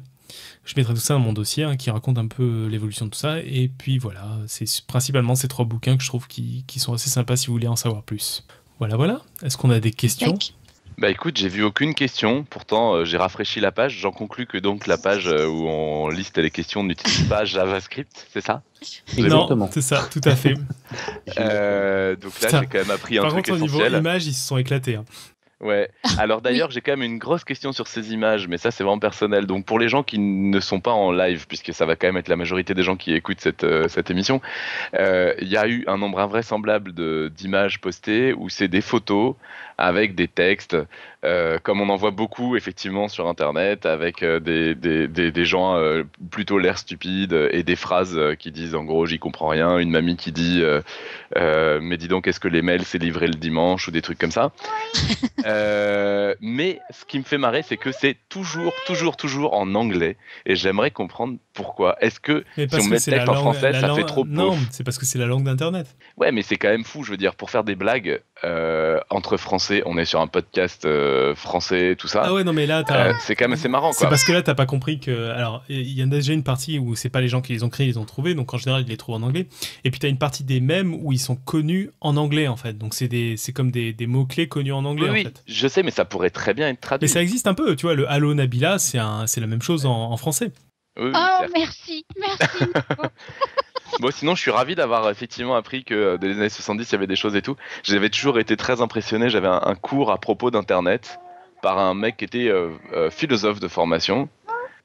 je mettrai tout ça dans mon dossier hein, qui raconte un peu l'évolution de tout ça. Et puis voilà, c'est principalement ces trois bouquins que je trouve qui, sont assez sympas si vous voulez en savoir plus. Voilà, voilà. Est-ce qu'on a des questions bah écoute, j'ai vu aucune question. Pourtant, euh, j'ai rafraîchi la page. J'en conclus que donc la page euh, où on liste les questions n'utilise pas JavaScript, c'est ça Exactement. C'est ça, tout à fait. Euh, donc là, j'ai quand même appris un truc essentiel. Par contre, au niveau image, ils se sont éclatés. Hein. Ouais. Alors d'ailleurs, j'ai quand même une grosse question sur ces images, mais ça c'est vraiment personnel. Donc pour les gens qui ne sont pas en live, puisque ça va quand même être la majorité des gens qui écoutent cette, euh, cette émission, il euh, y a eu un nombre invraisemblable d'images postées où c'est des photos avec des textes, euh, comme on en voit beaucoup effectivement sur Internet, avec des, des, gens plutôt l'air stupide et des phrases qui disent en gros j'y comprends rien, une mamie qui dit mais dis donc est-ce que les mails c'est livré le dimanche ou des trucs comme ça. Euh, mais ce qui me fait marrer, c'est que c'est toujours, toujours, toujours en anglais. Et j'aimerais comprendre pourquoi. Est-ce que si on met en français, ça fait trop Non, c'est parce que c'est la langue d'Internet. Ouais, mais c'est quand même fou, je veux dire, pour faire des blagues, euh, entre français, on est sur un podcast euh, français, tout ça. Ah ouais, non, mais là, euh, c'est quand même assez marrant. C'est parce que là, t'as pas compris que. Alors, il y en a déjà une partie où c'est pas les gens qui les ont créés, ils les ont trouvés, donc en général, ils les trouvent en anglais. Et puis, t'as une partie des mêmes où ils sont connus en anglais, en fait. Donc, c'est comme des, des mots-clés connus en anglais. Oui, en fait. je sais, mais ça pourrait très bien être traduit. Mais ça existe un peu, tu vois, le Allo Nabila, c'est la même chose en, français. oh, merci, merci. bon, sinon, je suis ravi d'avoir effectivement appris que euh, dès les années 70, il y avait des choses et tout. J'avais toujours été très impressionné. J'avais un, cours à propos d'Internet par un mec qui était euh, euh, philosophe de formation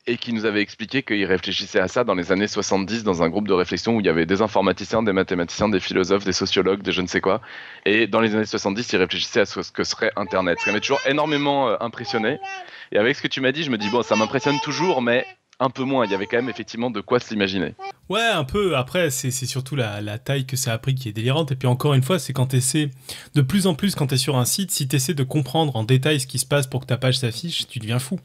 et qui nous avait expliqué qu'il réfléchissait à ça dans les années 70 dans un groupe de réflexion où il y avait des informaticiens, des mathématiciens, des philosophes, des sociologues, des je ne sais quoi. Et dans les années 70, il réfléchissait à ce que serait Internet. Ça m'a toujours énormément impressionné. Et avec ce que tu m'as dit, je me dis, bon, ça m'impressionne toujours, mais un peu moins. Il y avait quand même effectivement de quoi s'imaginer. Ouais, un peu. Après, c'est surtout la, taille que ça a pris qui est délirante. Et puis encore une fois, c'est quand tu essaies, de plus en plus, quand tu es sur un site, si tu essaies de comprendre en détail ce qui se passe pour que ta page s'affiche, tu deviens fou.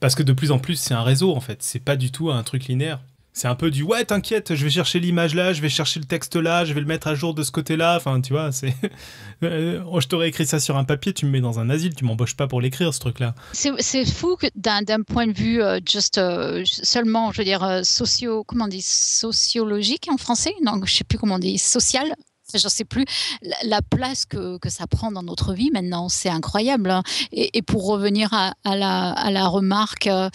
Parce que de plus en plus, c'est un réseau en fait. C'est pas du tout un truc linéaire c'est un peu du ouais t'inquiète je vais chercher l'image là je vais chercher le texte là je vais le mettre à jour de ce côté là enfin tu vois c'est euh, je t'aurais écrit ça sur un papier tu me mets dans un asile tu m'embauches pas pour l'écrire ce truc là c'est fou d'un point de vue euh, juste euh, seulement je veux dire socio dit sociologique en français non je sais plus comment on dit social je ne sais plus, la place que, que, ça prend dans notre vie maintenant, c'est incroyable. Hein. Et, pour revenir à, la, à la, remarque euh,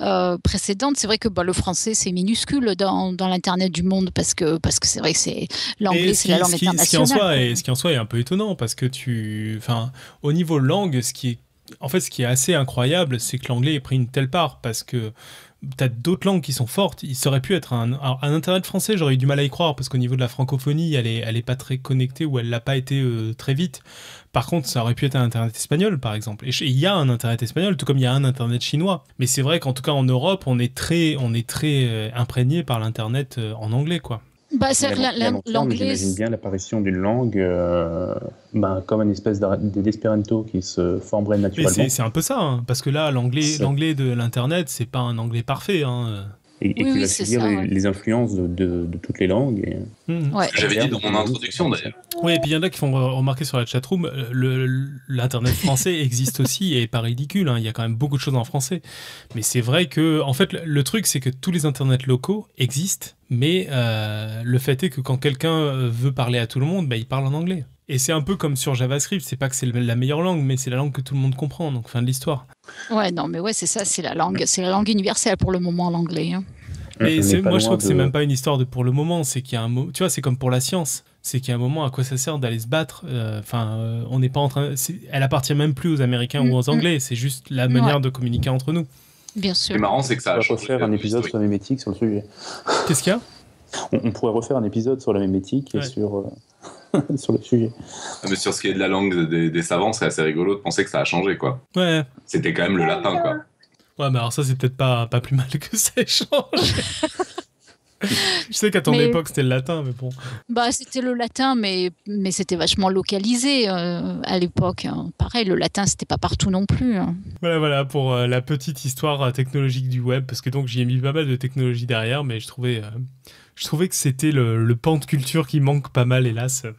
euh, précédente, c'est vrai que bah, le français, c'est minuscule dans, dans l'Internet du monde parce que c'est parce que vrai que c'est l'anglais, c'est la langue internationale. Ce qui, en soi est, ce qui en est un peu étonnant parce que tu. Enfin, au niveau langue, ce qui est en fait, ce qui est assez incroyable, c'est que l'anglais ait pris une telle part parce que t'as d'autres langues qui sont fortes. Il aurait pu être un, Internet français, j'aurais eu du mal à y croire parce qu'au niveau de la francophonie, elle n'est pas très connectée ou elle l'a pas été euh, très vite. Par contre, ça aurait pu être un Internet espagnol, par exemple. Et il y a un Internet espagnol, tout comme il y a un Internet chinois. Mais c'est vrai qu'en tout cas en Europe, on est très, on est très euh, imprégné par l'Internet euh, en anglais, quoi. Bah, l'anglais. J'imagine bien l'apparition d'une langue euh, bah, comme une espèce d'espéranto qui se formerait naturellement. C'est un peu ça, hein, parce que là, l'anglais de l'Internet, c'est pas un anglais parfait. Hein, euh et, et qui va les, influences de, toutes les langues. Hmm. Ouais. J'avais dit dans mon introduction d'ailleurs. Oui, et puis il y en a qui font remarquer sur la chatroom, euh, l'internet français existe aussi et pas ridicule. Hein. Il y a quand même beaucoup de choses en français, mais c'est vrai que en fait le truc c'est que tous les internets locaux existent, mais euh, le fait est que quand quelqu'un euh, veut parler à tout le monde, bah, il parle en anglais. Et c'est un peu comme sur JavaScript, c'est pas que c'est la meilleure langue, mais c'est la langue que tout le monde comprend, donc fin de l'histoire. Ouais, non, mais ouais, c'est ça, c'est la langue, c'est la langue universelle pour le moment, l'anglais. Hein. Et Mais moi, je trouve que c'est même pas une histoire de pour le moment, c'est qu'il y a un mot, tu vois, c'est comme pour la science, c'est qu'il y a un moment à quoi ça sert d'aller se battre. Euh, enfin, euh, on n'est pas en train, elle appartient même plus aux Américains ou aux mm-hmm. Anglais, c'est juste la manière de communiquer entre nous. Bien sûr. C'est marrant, c'est que ça. On pourrait refaire un épisode sur la mémétique sur le sujet. Qu'est-ce qu'il y a on, pourrait refaire un épisode sur la mémétique et sur. Euh, sur le sujet. Ah, mais sur ce qui est de la langue des, savants, c'est assez rigolo de penser que ça a changé, quoi. Ouais. C'était quand même le latin, quoi. Ouais, mais alors ça, c'est peut-être pas, pas plus mal que ça change. Je sais qu'à ton époque, c'était le latin, mais bon. Bah, c'était le latin, mais, mais c'était vachement localisé euh, à l'époque. Hein. Pareil, le latin, c'était pas partout non plus. Hein. Voilà, voilà, pour euh, la petite histoire euh, technologique du web, parce que donc j'y ai mis pas mal de technologie derrière, mais je trouvais je trouvais que c'était le, pan de culture qui manque pas mal, hélas. Euh,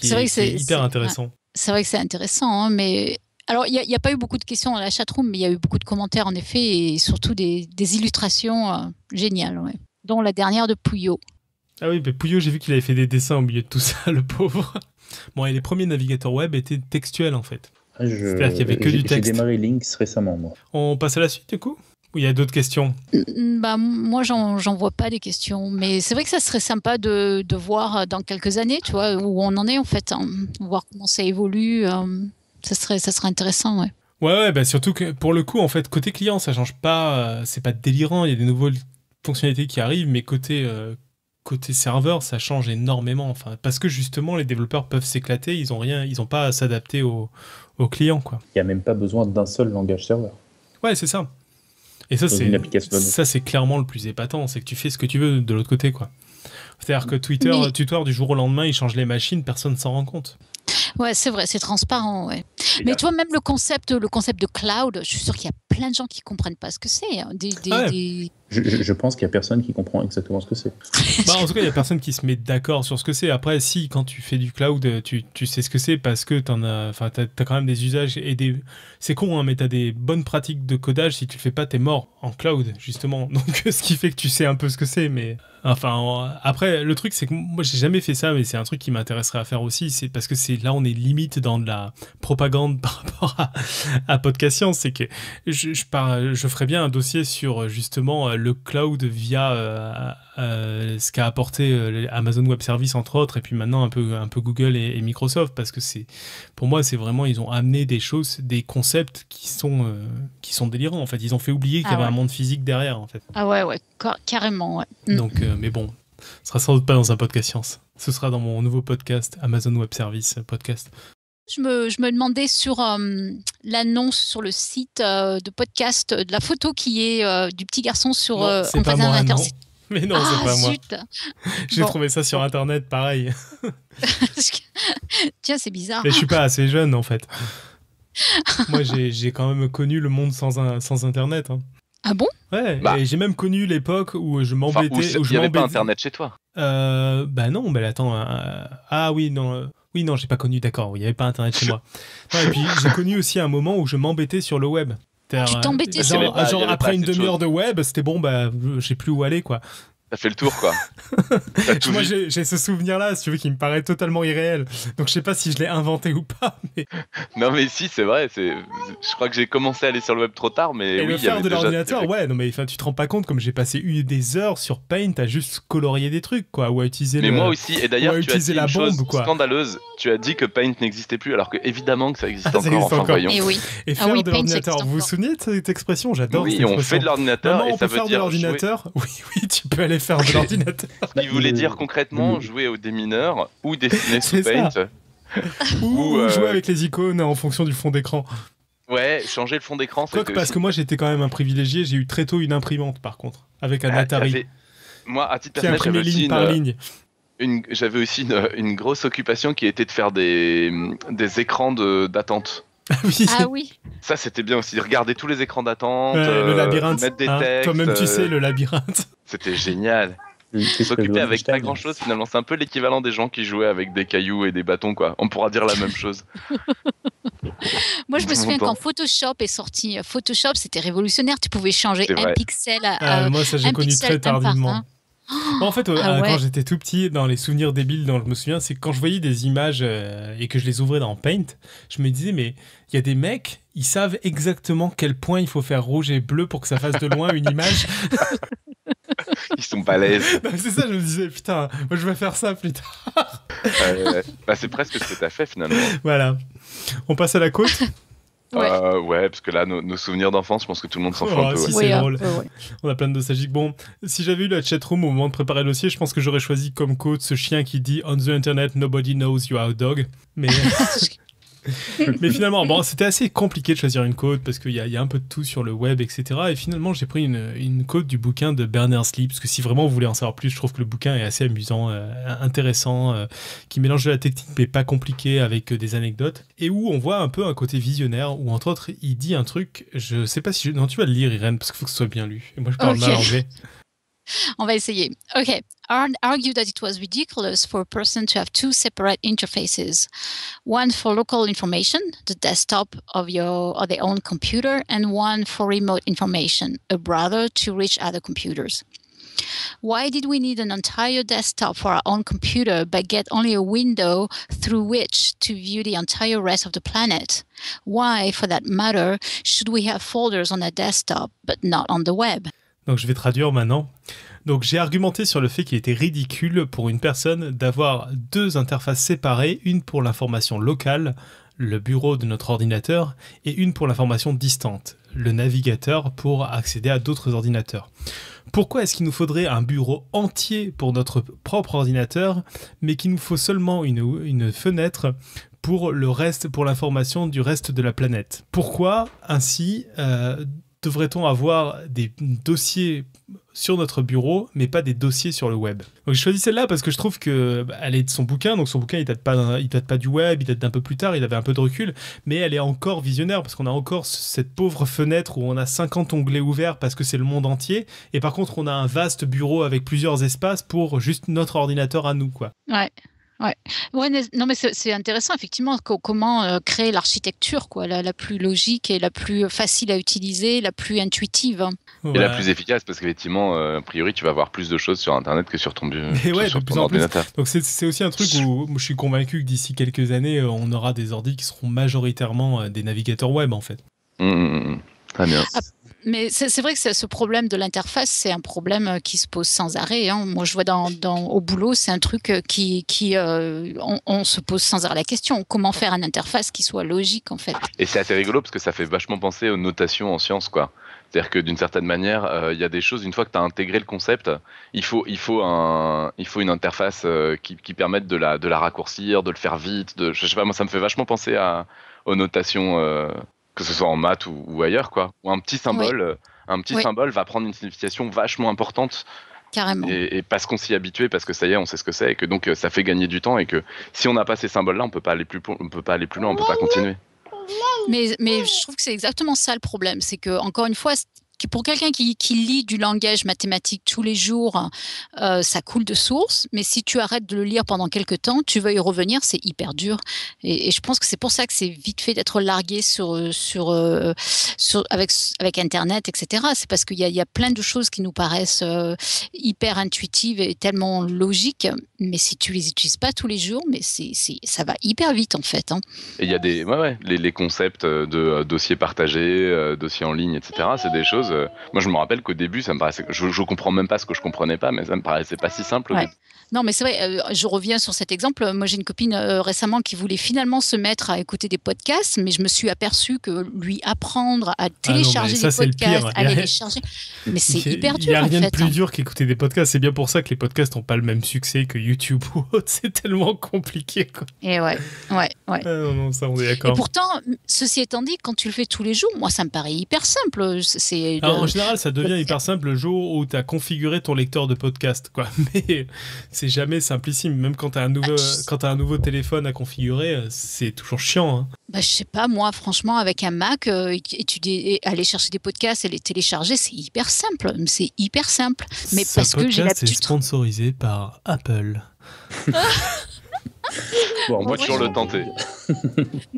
c'est vrai que c'est hyper intéressant. Ah, c'est vrai que c'est intéressant, hein, mais alors, il n'y a, pas eu beaucoup de questions dans la chatroom, mais il y a eu beaucoup de commentaires, en effet, et surtout des, illustrations euh, géniales, dont la dernière de Pouillot. Ah oui, mais Pouillot, j'ai vu qu'il avait fait des dessins au milieu de tout ça, le pauvre. Bon, et les premiers navigateurs web étaient textuels, en fait. Ah, C'est-à-dire qu'il n'y avait que du texte. J'ai démarré Lynx récemment, moi. On passe à la suite, du coup il y a d'autres questions mm, bah, Moi, j'en vois pas des questions, mais c'est vrai que ça serait sympa de, de, voir euh, dans quelques années, tu vois, où on en est en fait, hein. voir comment ça évolue. Euh, ça, serait, ça serait intéressant, ouais. Ouais, ouais bah surtout que pour le coup, en fait, côté client, ça change pas, Ce euh, c'est pas délirant, il y a des nouvelles fonctionnalités qui arrivent, mais côté, côté serveur, ça change énormément, enfin, parce que justement, les développeurs peuvent s'éclater, ils ont rien, ils ont pas à s'adapter aux au clients, quoi. Il n'y a même pas besoin d'un seul langage serveur. Ouais, c'est ça. Et ça, c'est, ça, c'est clairement le plus épatant, c'est que tu fais ce que tu veux de l'autre côté, quoi. C'est-à-dire que Twitter, tutoire du jour au lendemain, il change les machines, personne s'en rend compte. Ouais, c'est vrai, c'est transparent. Mais tu vois, même le concept, le concept de cloud, je suis sûr qu'il y a plein de gens qui ne comprennent pas ce que c'est. Hein. je, pense qu'il n'y a personne qui comprend exactement ce que c'est. Bah, en tout cas, il n'y a personne qui se met d'accord sur ce que c'est. Après, si, quand tu fais du cloud, tu, tu sais ce que c'est parce que tu as, as, as quand même des usages et des. C'est con, hein, mais tu as des bonnes pratiques de codage. Si tu le fais pas, tu es mort en cloud, justement. Donc, ce qui fait que tu sais un peu ce que c'est, mais. Enfin, après, le truc, c'est que moi, j'ai jamais fait ça, mais c'est un truc qui m'intéresserait à faire aussi. C'est parce que c'est là, on on est limite dans de la propagande par rapport à, Podcast Science. C'est que je, je, je ferais bien un dossier sur euh, justement euh, le cloud via euh, ce qu'a apporté Amazon Web Service, entre autres, et puis maintenant un peu, un peu Google et, Microsoft, parce que c'est pour moi, c'est vraiment, ils ont amené des choses, des concepts qui sont, qui sont délirants en fait. Ils ont fait oublier qu'il y ah avait un monde physique derrière en fait. Ah ouais, ouais, carrément. Mm. Donc, mais bon, ce sera sans doute pas dans un podcast science. Ce sera dans mon nouveau podcast Amazon Web Service podcast. Je me, je me demandais sur euh, l'annonce sur le site euh, de podcast euh, de la photo qui est du petit garçon sur non, pas moi, Mais non, c'est ah, pas zut. moi. J'ai trouvé ça sur internet, pareil. Tiens, c'est bizarre. Mais je suis pas assez jeune en fait. moi, j'ai quand même connu le monde sans, un, sans internet. Hein. Ah bon Ouais, bah. j'ai même connu l'époque où je m'embêtais. où il n'y avait pas internet chez toi euh, Bah non, mais attends. Euh, euh, ah oui, non. oui, non, j'ai pas connu, d'accord, il n'y avait pas internet chez moi. et puis j'ai connu aussi un moment où je m'embêtais sur le web. Tu t'embêtais sur le web après une demi-heure de web, c'était bon, bah, je sais plus où aller, quoi. T'as fait le tour, quoi. Moi, j'ai ce souvenir-là, si tu veux, qui me paraît totalement irréel. Donc, je sais pas si je l'ai inventé ou pas. Mais... non, mais si, c'est vrai. Je crois que j'ai commencé à aller sur le web trop tard, mais. Et oui, faire de l'ordinateur, ouais. Non, mais enfin, tu te rends pas compte, comme j'ai passé une des heures sur Paint à juste colorier des trucs, quoi, ou à utiliser. Mais moi aussi. Et d'ailleurs, tu as dit la une chose scandaleuse. Tu as dit que Paint n'existait plus, alors que évidemment que ça existe ah, encore. enfin, Voyons. Eh et, ah oui. faire de l'ordinateur. Vous vous souvenez de cette expression J'adore. Oui, on fait de l'ordinateur. On peut faire de l'ordinateur. Oui, oui, tu peux aller faire de l'ordinateur. Il voulait dire concrètement mmh. jouer au démineur ou dessiner sous Paint. ou, jouer euh, avec les icônes en fonction du fond d'écran. Ouais, changer le fond d'écran. parce que moi j'étais quand même un privilégié, j'ai eu très tôt une imprimante par contre, avec un ah, Atari. Moi, à titre personnel, euh, j'avais aussi une... ligne. J'avais aussi une... grosse occupation qui était de faire des, mm, des écrans d'attente. Ah oui. Ah oui. Ça, c'était bien aussi. Regarder tous les écrans d'attente. le euh, labyrinthe. Mettre des hein, Toi-même, tu sais, le labyrinthe. C'était génial. S'occuper avec pas grand chose finalement. C'est un peu l'équivalent des gens qui jouaient avec des cailloux et des bâtons, quoi. On pourra dire la même chose. Moi, je me souviens quand Photoshop est sorti. Euh, Photoshop, c'était révolutionnaire. Tu pouvais changer un pixel à. Euh, un ah, moi, ça, j'ai connu très tardivement. Bah, en fait, ah euh, quand j'étais tout petit, dans les souvenirs débiles dont je me souviens, c'est quand je voyais des images et que je les ouvrais dans Paint, je me disais, mais il y a des mecs, ils savent exactement quel point il faut faire rouge et bleu pour que ça fasse de loin une image. Ils sont balèzes. C'est ça, je me disais, putain, moi je vais faire ça plus tard. bah, c'est presque ce que t'as fait finalement. Voilà. On passe à la côte euh, Ouais. parce que là, nos, souvenirs d'enfance, je pense que tout le monde s'en fout un peu. Hein. drôle. On a plein de nostalgiques. Bon, si j'avais eu la chatroom au moment de préparer le dossier, je pense que j'aurais choisi comme côte ce chien qui dit On the internet, nobody knows you are a dog. Mais. Mais finalement, bon, c'était assez compliqué de choisir une côte parce qu'il y, a un peu de tout sur le web, etc. Et finalement, j'ai pris une, cote côte du bouquin de Bernard Lee parce que si vraiment vous voulez en savoir plus, je trouve que le bouquin est assez amusant, euh, intéressant, euh, qui mélange de la technique mais pas compliqué avec euh, des anecdotes et où on voit un peu un côté visionnaire où entre autres, il dit un truc. Je sais pas si je... non, tu vas le lire, Irène, parce qu'il faut que ce soit bien lu. Et moi, je parle okay. mal anglais. On va essayer. Okay. Argue that it was ridiculous for a person to have two separate interfaces, one for local information, the desktop of your or their own computer, and one for remote information, a browser to reach other computers. Why did we need an entire desktop for our own computer but get only a window through which to view the entire rest of the planet? Why, for that matter, should we have folders on a desktop but not on the web? Donc je vais traduire maintenant. Donc j'ai argumenté sur le fait qu'il était ridicule pour une personne d'avoir deux interfaces séparées, une pour l'information locale, le bureau de notre ordinateur, et une pour l'information distante, le navigateur pour accéder à d'autres ordinateurs. Pourquoi est-ce qu'il nous faudrait un bureau entier pour notre propre ordinateur, mais qu'il nous faut seulement une, fenêtre pour le reste, pour l'information du reste de la planète Pourquoi ainsi euh, devrait-on avoir des dossiers sur notre bureau, mais pas des dossiers sur le web. Donc je choisis celle-là parce que je trouve que bah, elle est de son bouquin, donc son bouquin il date pas, il date pas du web, il date d'un peu plus tard, il avait un peu de recul, mais elle est encore visionnaire parce qu'on a encore cette pauvre fenêtre où on a 50 onglets ouverts parce que c'est le monde entier, et par contre on a un vaste bureau avec plusieurs espaces pour juste notre ordinateur à nous quoi. Ouais. Ouais. non, mais c'est intéressant, effectivement, comment euh, créer l'architecture quoi, la, plus logique et la plus euh, facile à utiliser, la plus intuitive. Hein. Et la plus efficace, parce qu'effectivement, euh, a priori, tu vas avoir plus de choses sur Internet que sur ton, bureau Donc, c'est aussi un truc où, je suis convaincu que d'ici quelques années, on aura des ordi qui seront majoritairement des navigateurs web, en fait. Mmh, mmh, mmh, très bien. Ah, mais c'est vrai que ce problème de l'interface, c'est un problème euh, qui se pose sans arrêt. Hein. Moi, je vois dans, au boulot, c'est un truc euh, qui, euh, on, se pose sans arrêt la question comment faire une interface qui soit logique en fait. Et c'est assez rigolo parce que ça fait vachement penser aux notations en sciences, quoi. C'est-à-dire que d'une certaine manière, il y a des choses, une fois que tu as intégré le concept, il faut, il faut, un, il faut une interface qui, permette de la, de la raccourcir, de le faire vite. De, je sais pas, moi, ça me fait vachement penser aux notations que ce soit en maths ou, ailleurs, quoi. Ou un petit symbole, euh, un petit symbole va prendre une signification vachement importante. Carrément. Et, parce qu'on s'y habitué, parce que ça y est, on sait ce que c'est, et que donc euh, ça fait gagner du temps, et que si on n'a pas ces symboles-là, on peut pas aller plus, on peut pas aller plus loin, on peut pas continuer. Mais, mais je trouve que c'est exactement ça le problème, c'est que encore une fois, pour quelqu'un qui, lit du langage mathématique tous les jours, euh, ça coule de source, mais si tu arrêtes de le lire pendant quelques temps, tu veux y revenir, c'est hyper dur. Et, je pense que c'est pour ça que c'est vite fait d'être largué sur, euh, euh, sur, avec, avec Internet, etc. C'est parce qu'il y, y a, plein de choses qui nous paraissent hyper intuitives et tellement logiques, mais si tu les utilises pas tous les jours, mais c'est ça va hyper vite en fait. Hein. il y a des les, les, concepts de dossiers partagés, dossiers en ligne, etc. C'est des choses euh, moi, je me rappelle qu'au début, ça me paraissait, je, je comprends même pas ce que je comprenais pas, mais ça me paraissait pas si simple. Non, mais c'est vrai, euh, je reviens sur cet exemple. Moi, j'ai une copine euh, récemment qui voulait finalement se mettre à écouter des podcasts, mais je me suis aperçu que lui apprendre à ah télécharger des podcasts, à les charger mais c'est hyper dur. Il n'y a rien de plus hein. dur qu'écouter des podcasts. C'est bien pour ça que les podcasts n'ont pas le même succès que YouTube ou autre. C'est tellement compliqué. Et ouais, ouais, ouais. Ah non, non, ça, on est d'accord. Et pourtant, ceci étant dit, quand tu le fais tous les jours, moi, ça me paraît hyper simple. C'est ah, en général, ça devient hyper simple le jour où tu as configuré ton lecteur de podcast, quoi. Mais euh, c'est jamais simplissime. Même quand tu as, ah, un nouveau, téléphone à configurer, euh, c'est toujours chiant. Hein. Bah, je sais pas, moi, franchement, avec un Mac, euh, aller chercher des podcasts et les télécharger, c'est hyper simple. C'est hyper simple. Mais parce que j'ai la sponsorisé par Apple. Bon, moi, toujours le tenter.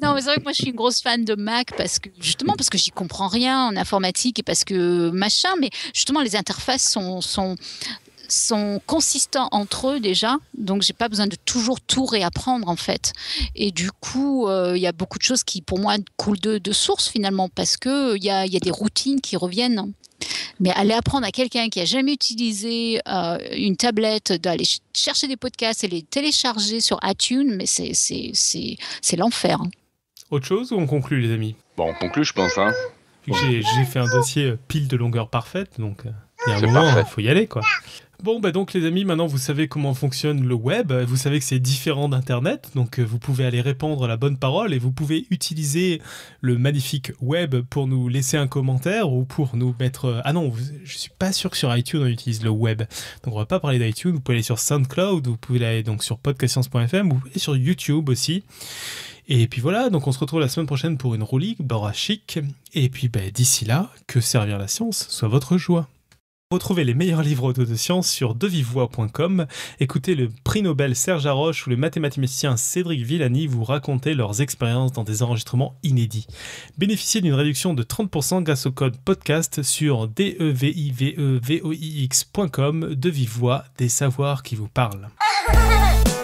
non, mais c'est vrai que moi, je suis une grosse fan de Mac parce que justement, parce que j'y comprends rien en informatique et parce que machin, mais justement, les interfaces sont, sont sont consistants entre eux déjà, donc j'ai pas besoin de toujours tout réapprendre en fait. Et du coup, euh, il y a beaucoup de choses qui pour moi coulent de, source finalement parce que euh, il y a, y a, des routines qui reviennent. Mais aller apprendre à quelqu'un qui a jamais utilisé euh, une tablette d'aller chercher des podcasts et les télécharger sur iTunes, mais c'est l'enfer. Hein. Autre chose ou on conclut, les amis Bon, on conclut, je pense. Hein. J'ai fait un dossier euh, pile de longueur parfaite, donc euh, il y a un moment, il faut y aller, quoi. Bon, ben donc les amis, maintenant vous savez comment fonctionne le web, vous savez que c'est différent d'Internet, donc euh, vous pouvez aller répandre la bonne parole et vous pouvez utiliser le magnifique web pour nous laisser un commentaire ou pour nous mettre... Euh, ah non, je suis pas sûr que sur iTunes on utilise le web, donc on va pas parler d'iTunes, vous pouvez aller sur SoundCloud, vous pouvez aller donc sur podcastscience.fm, vous pouvez sur YouTube aussi. Et puis voilà, donc on se retrouve la semaine prochaine pour une roulique, borachique. et puis bah, d'ici là, que servir la science soit votre joie. Retrouvez les meilleurs livres auto de science sur devivoix.com. Écoutez le prix Nobel Serge Haroche ou le mathématicien Cédric Villani vous raconter leurs expériences dans des enregistrements inédits. Bénéficiez d'une réduction de 30% grâce au code podcast sur devivoix.com. E Devivoix, des savoirs qui vous parlent.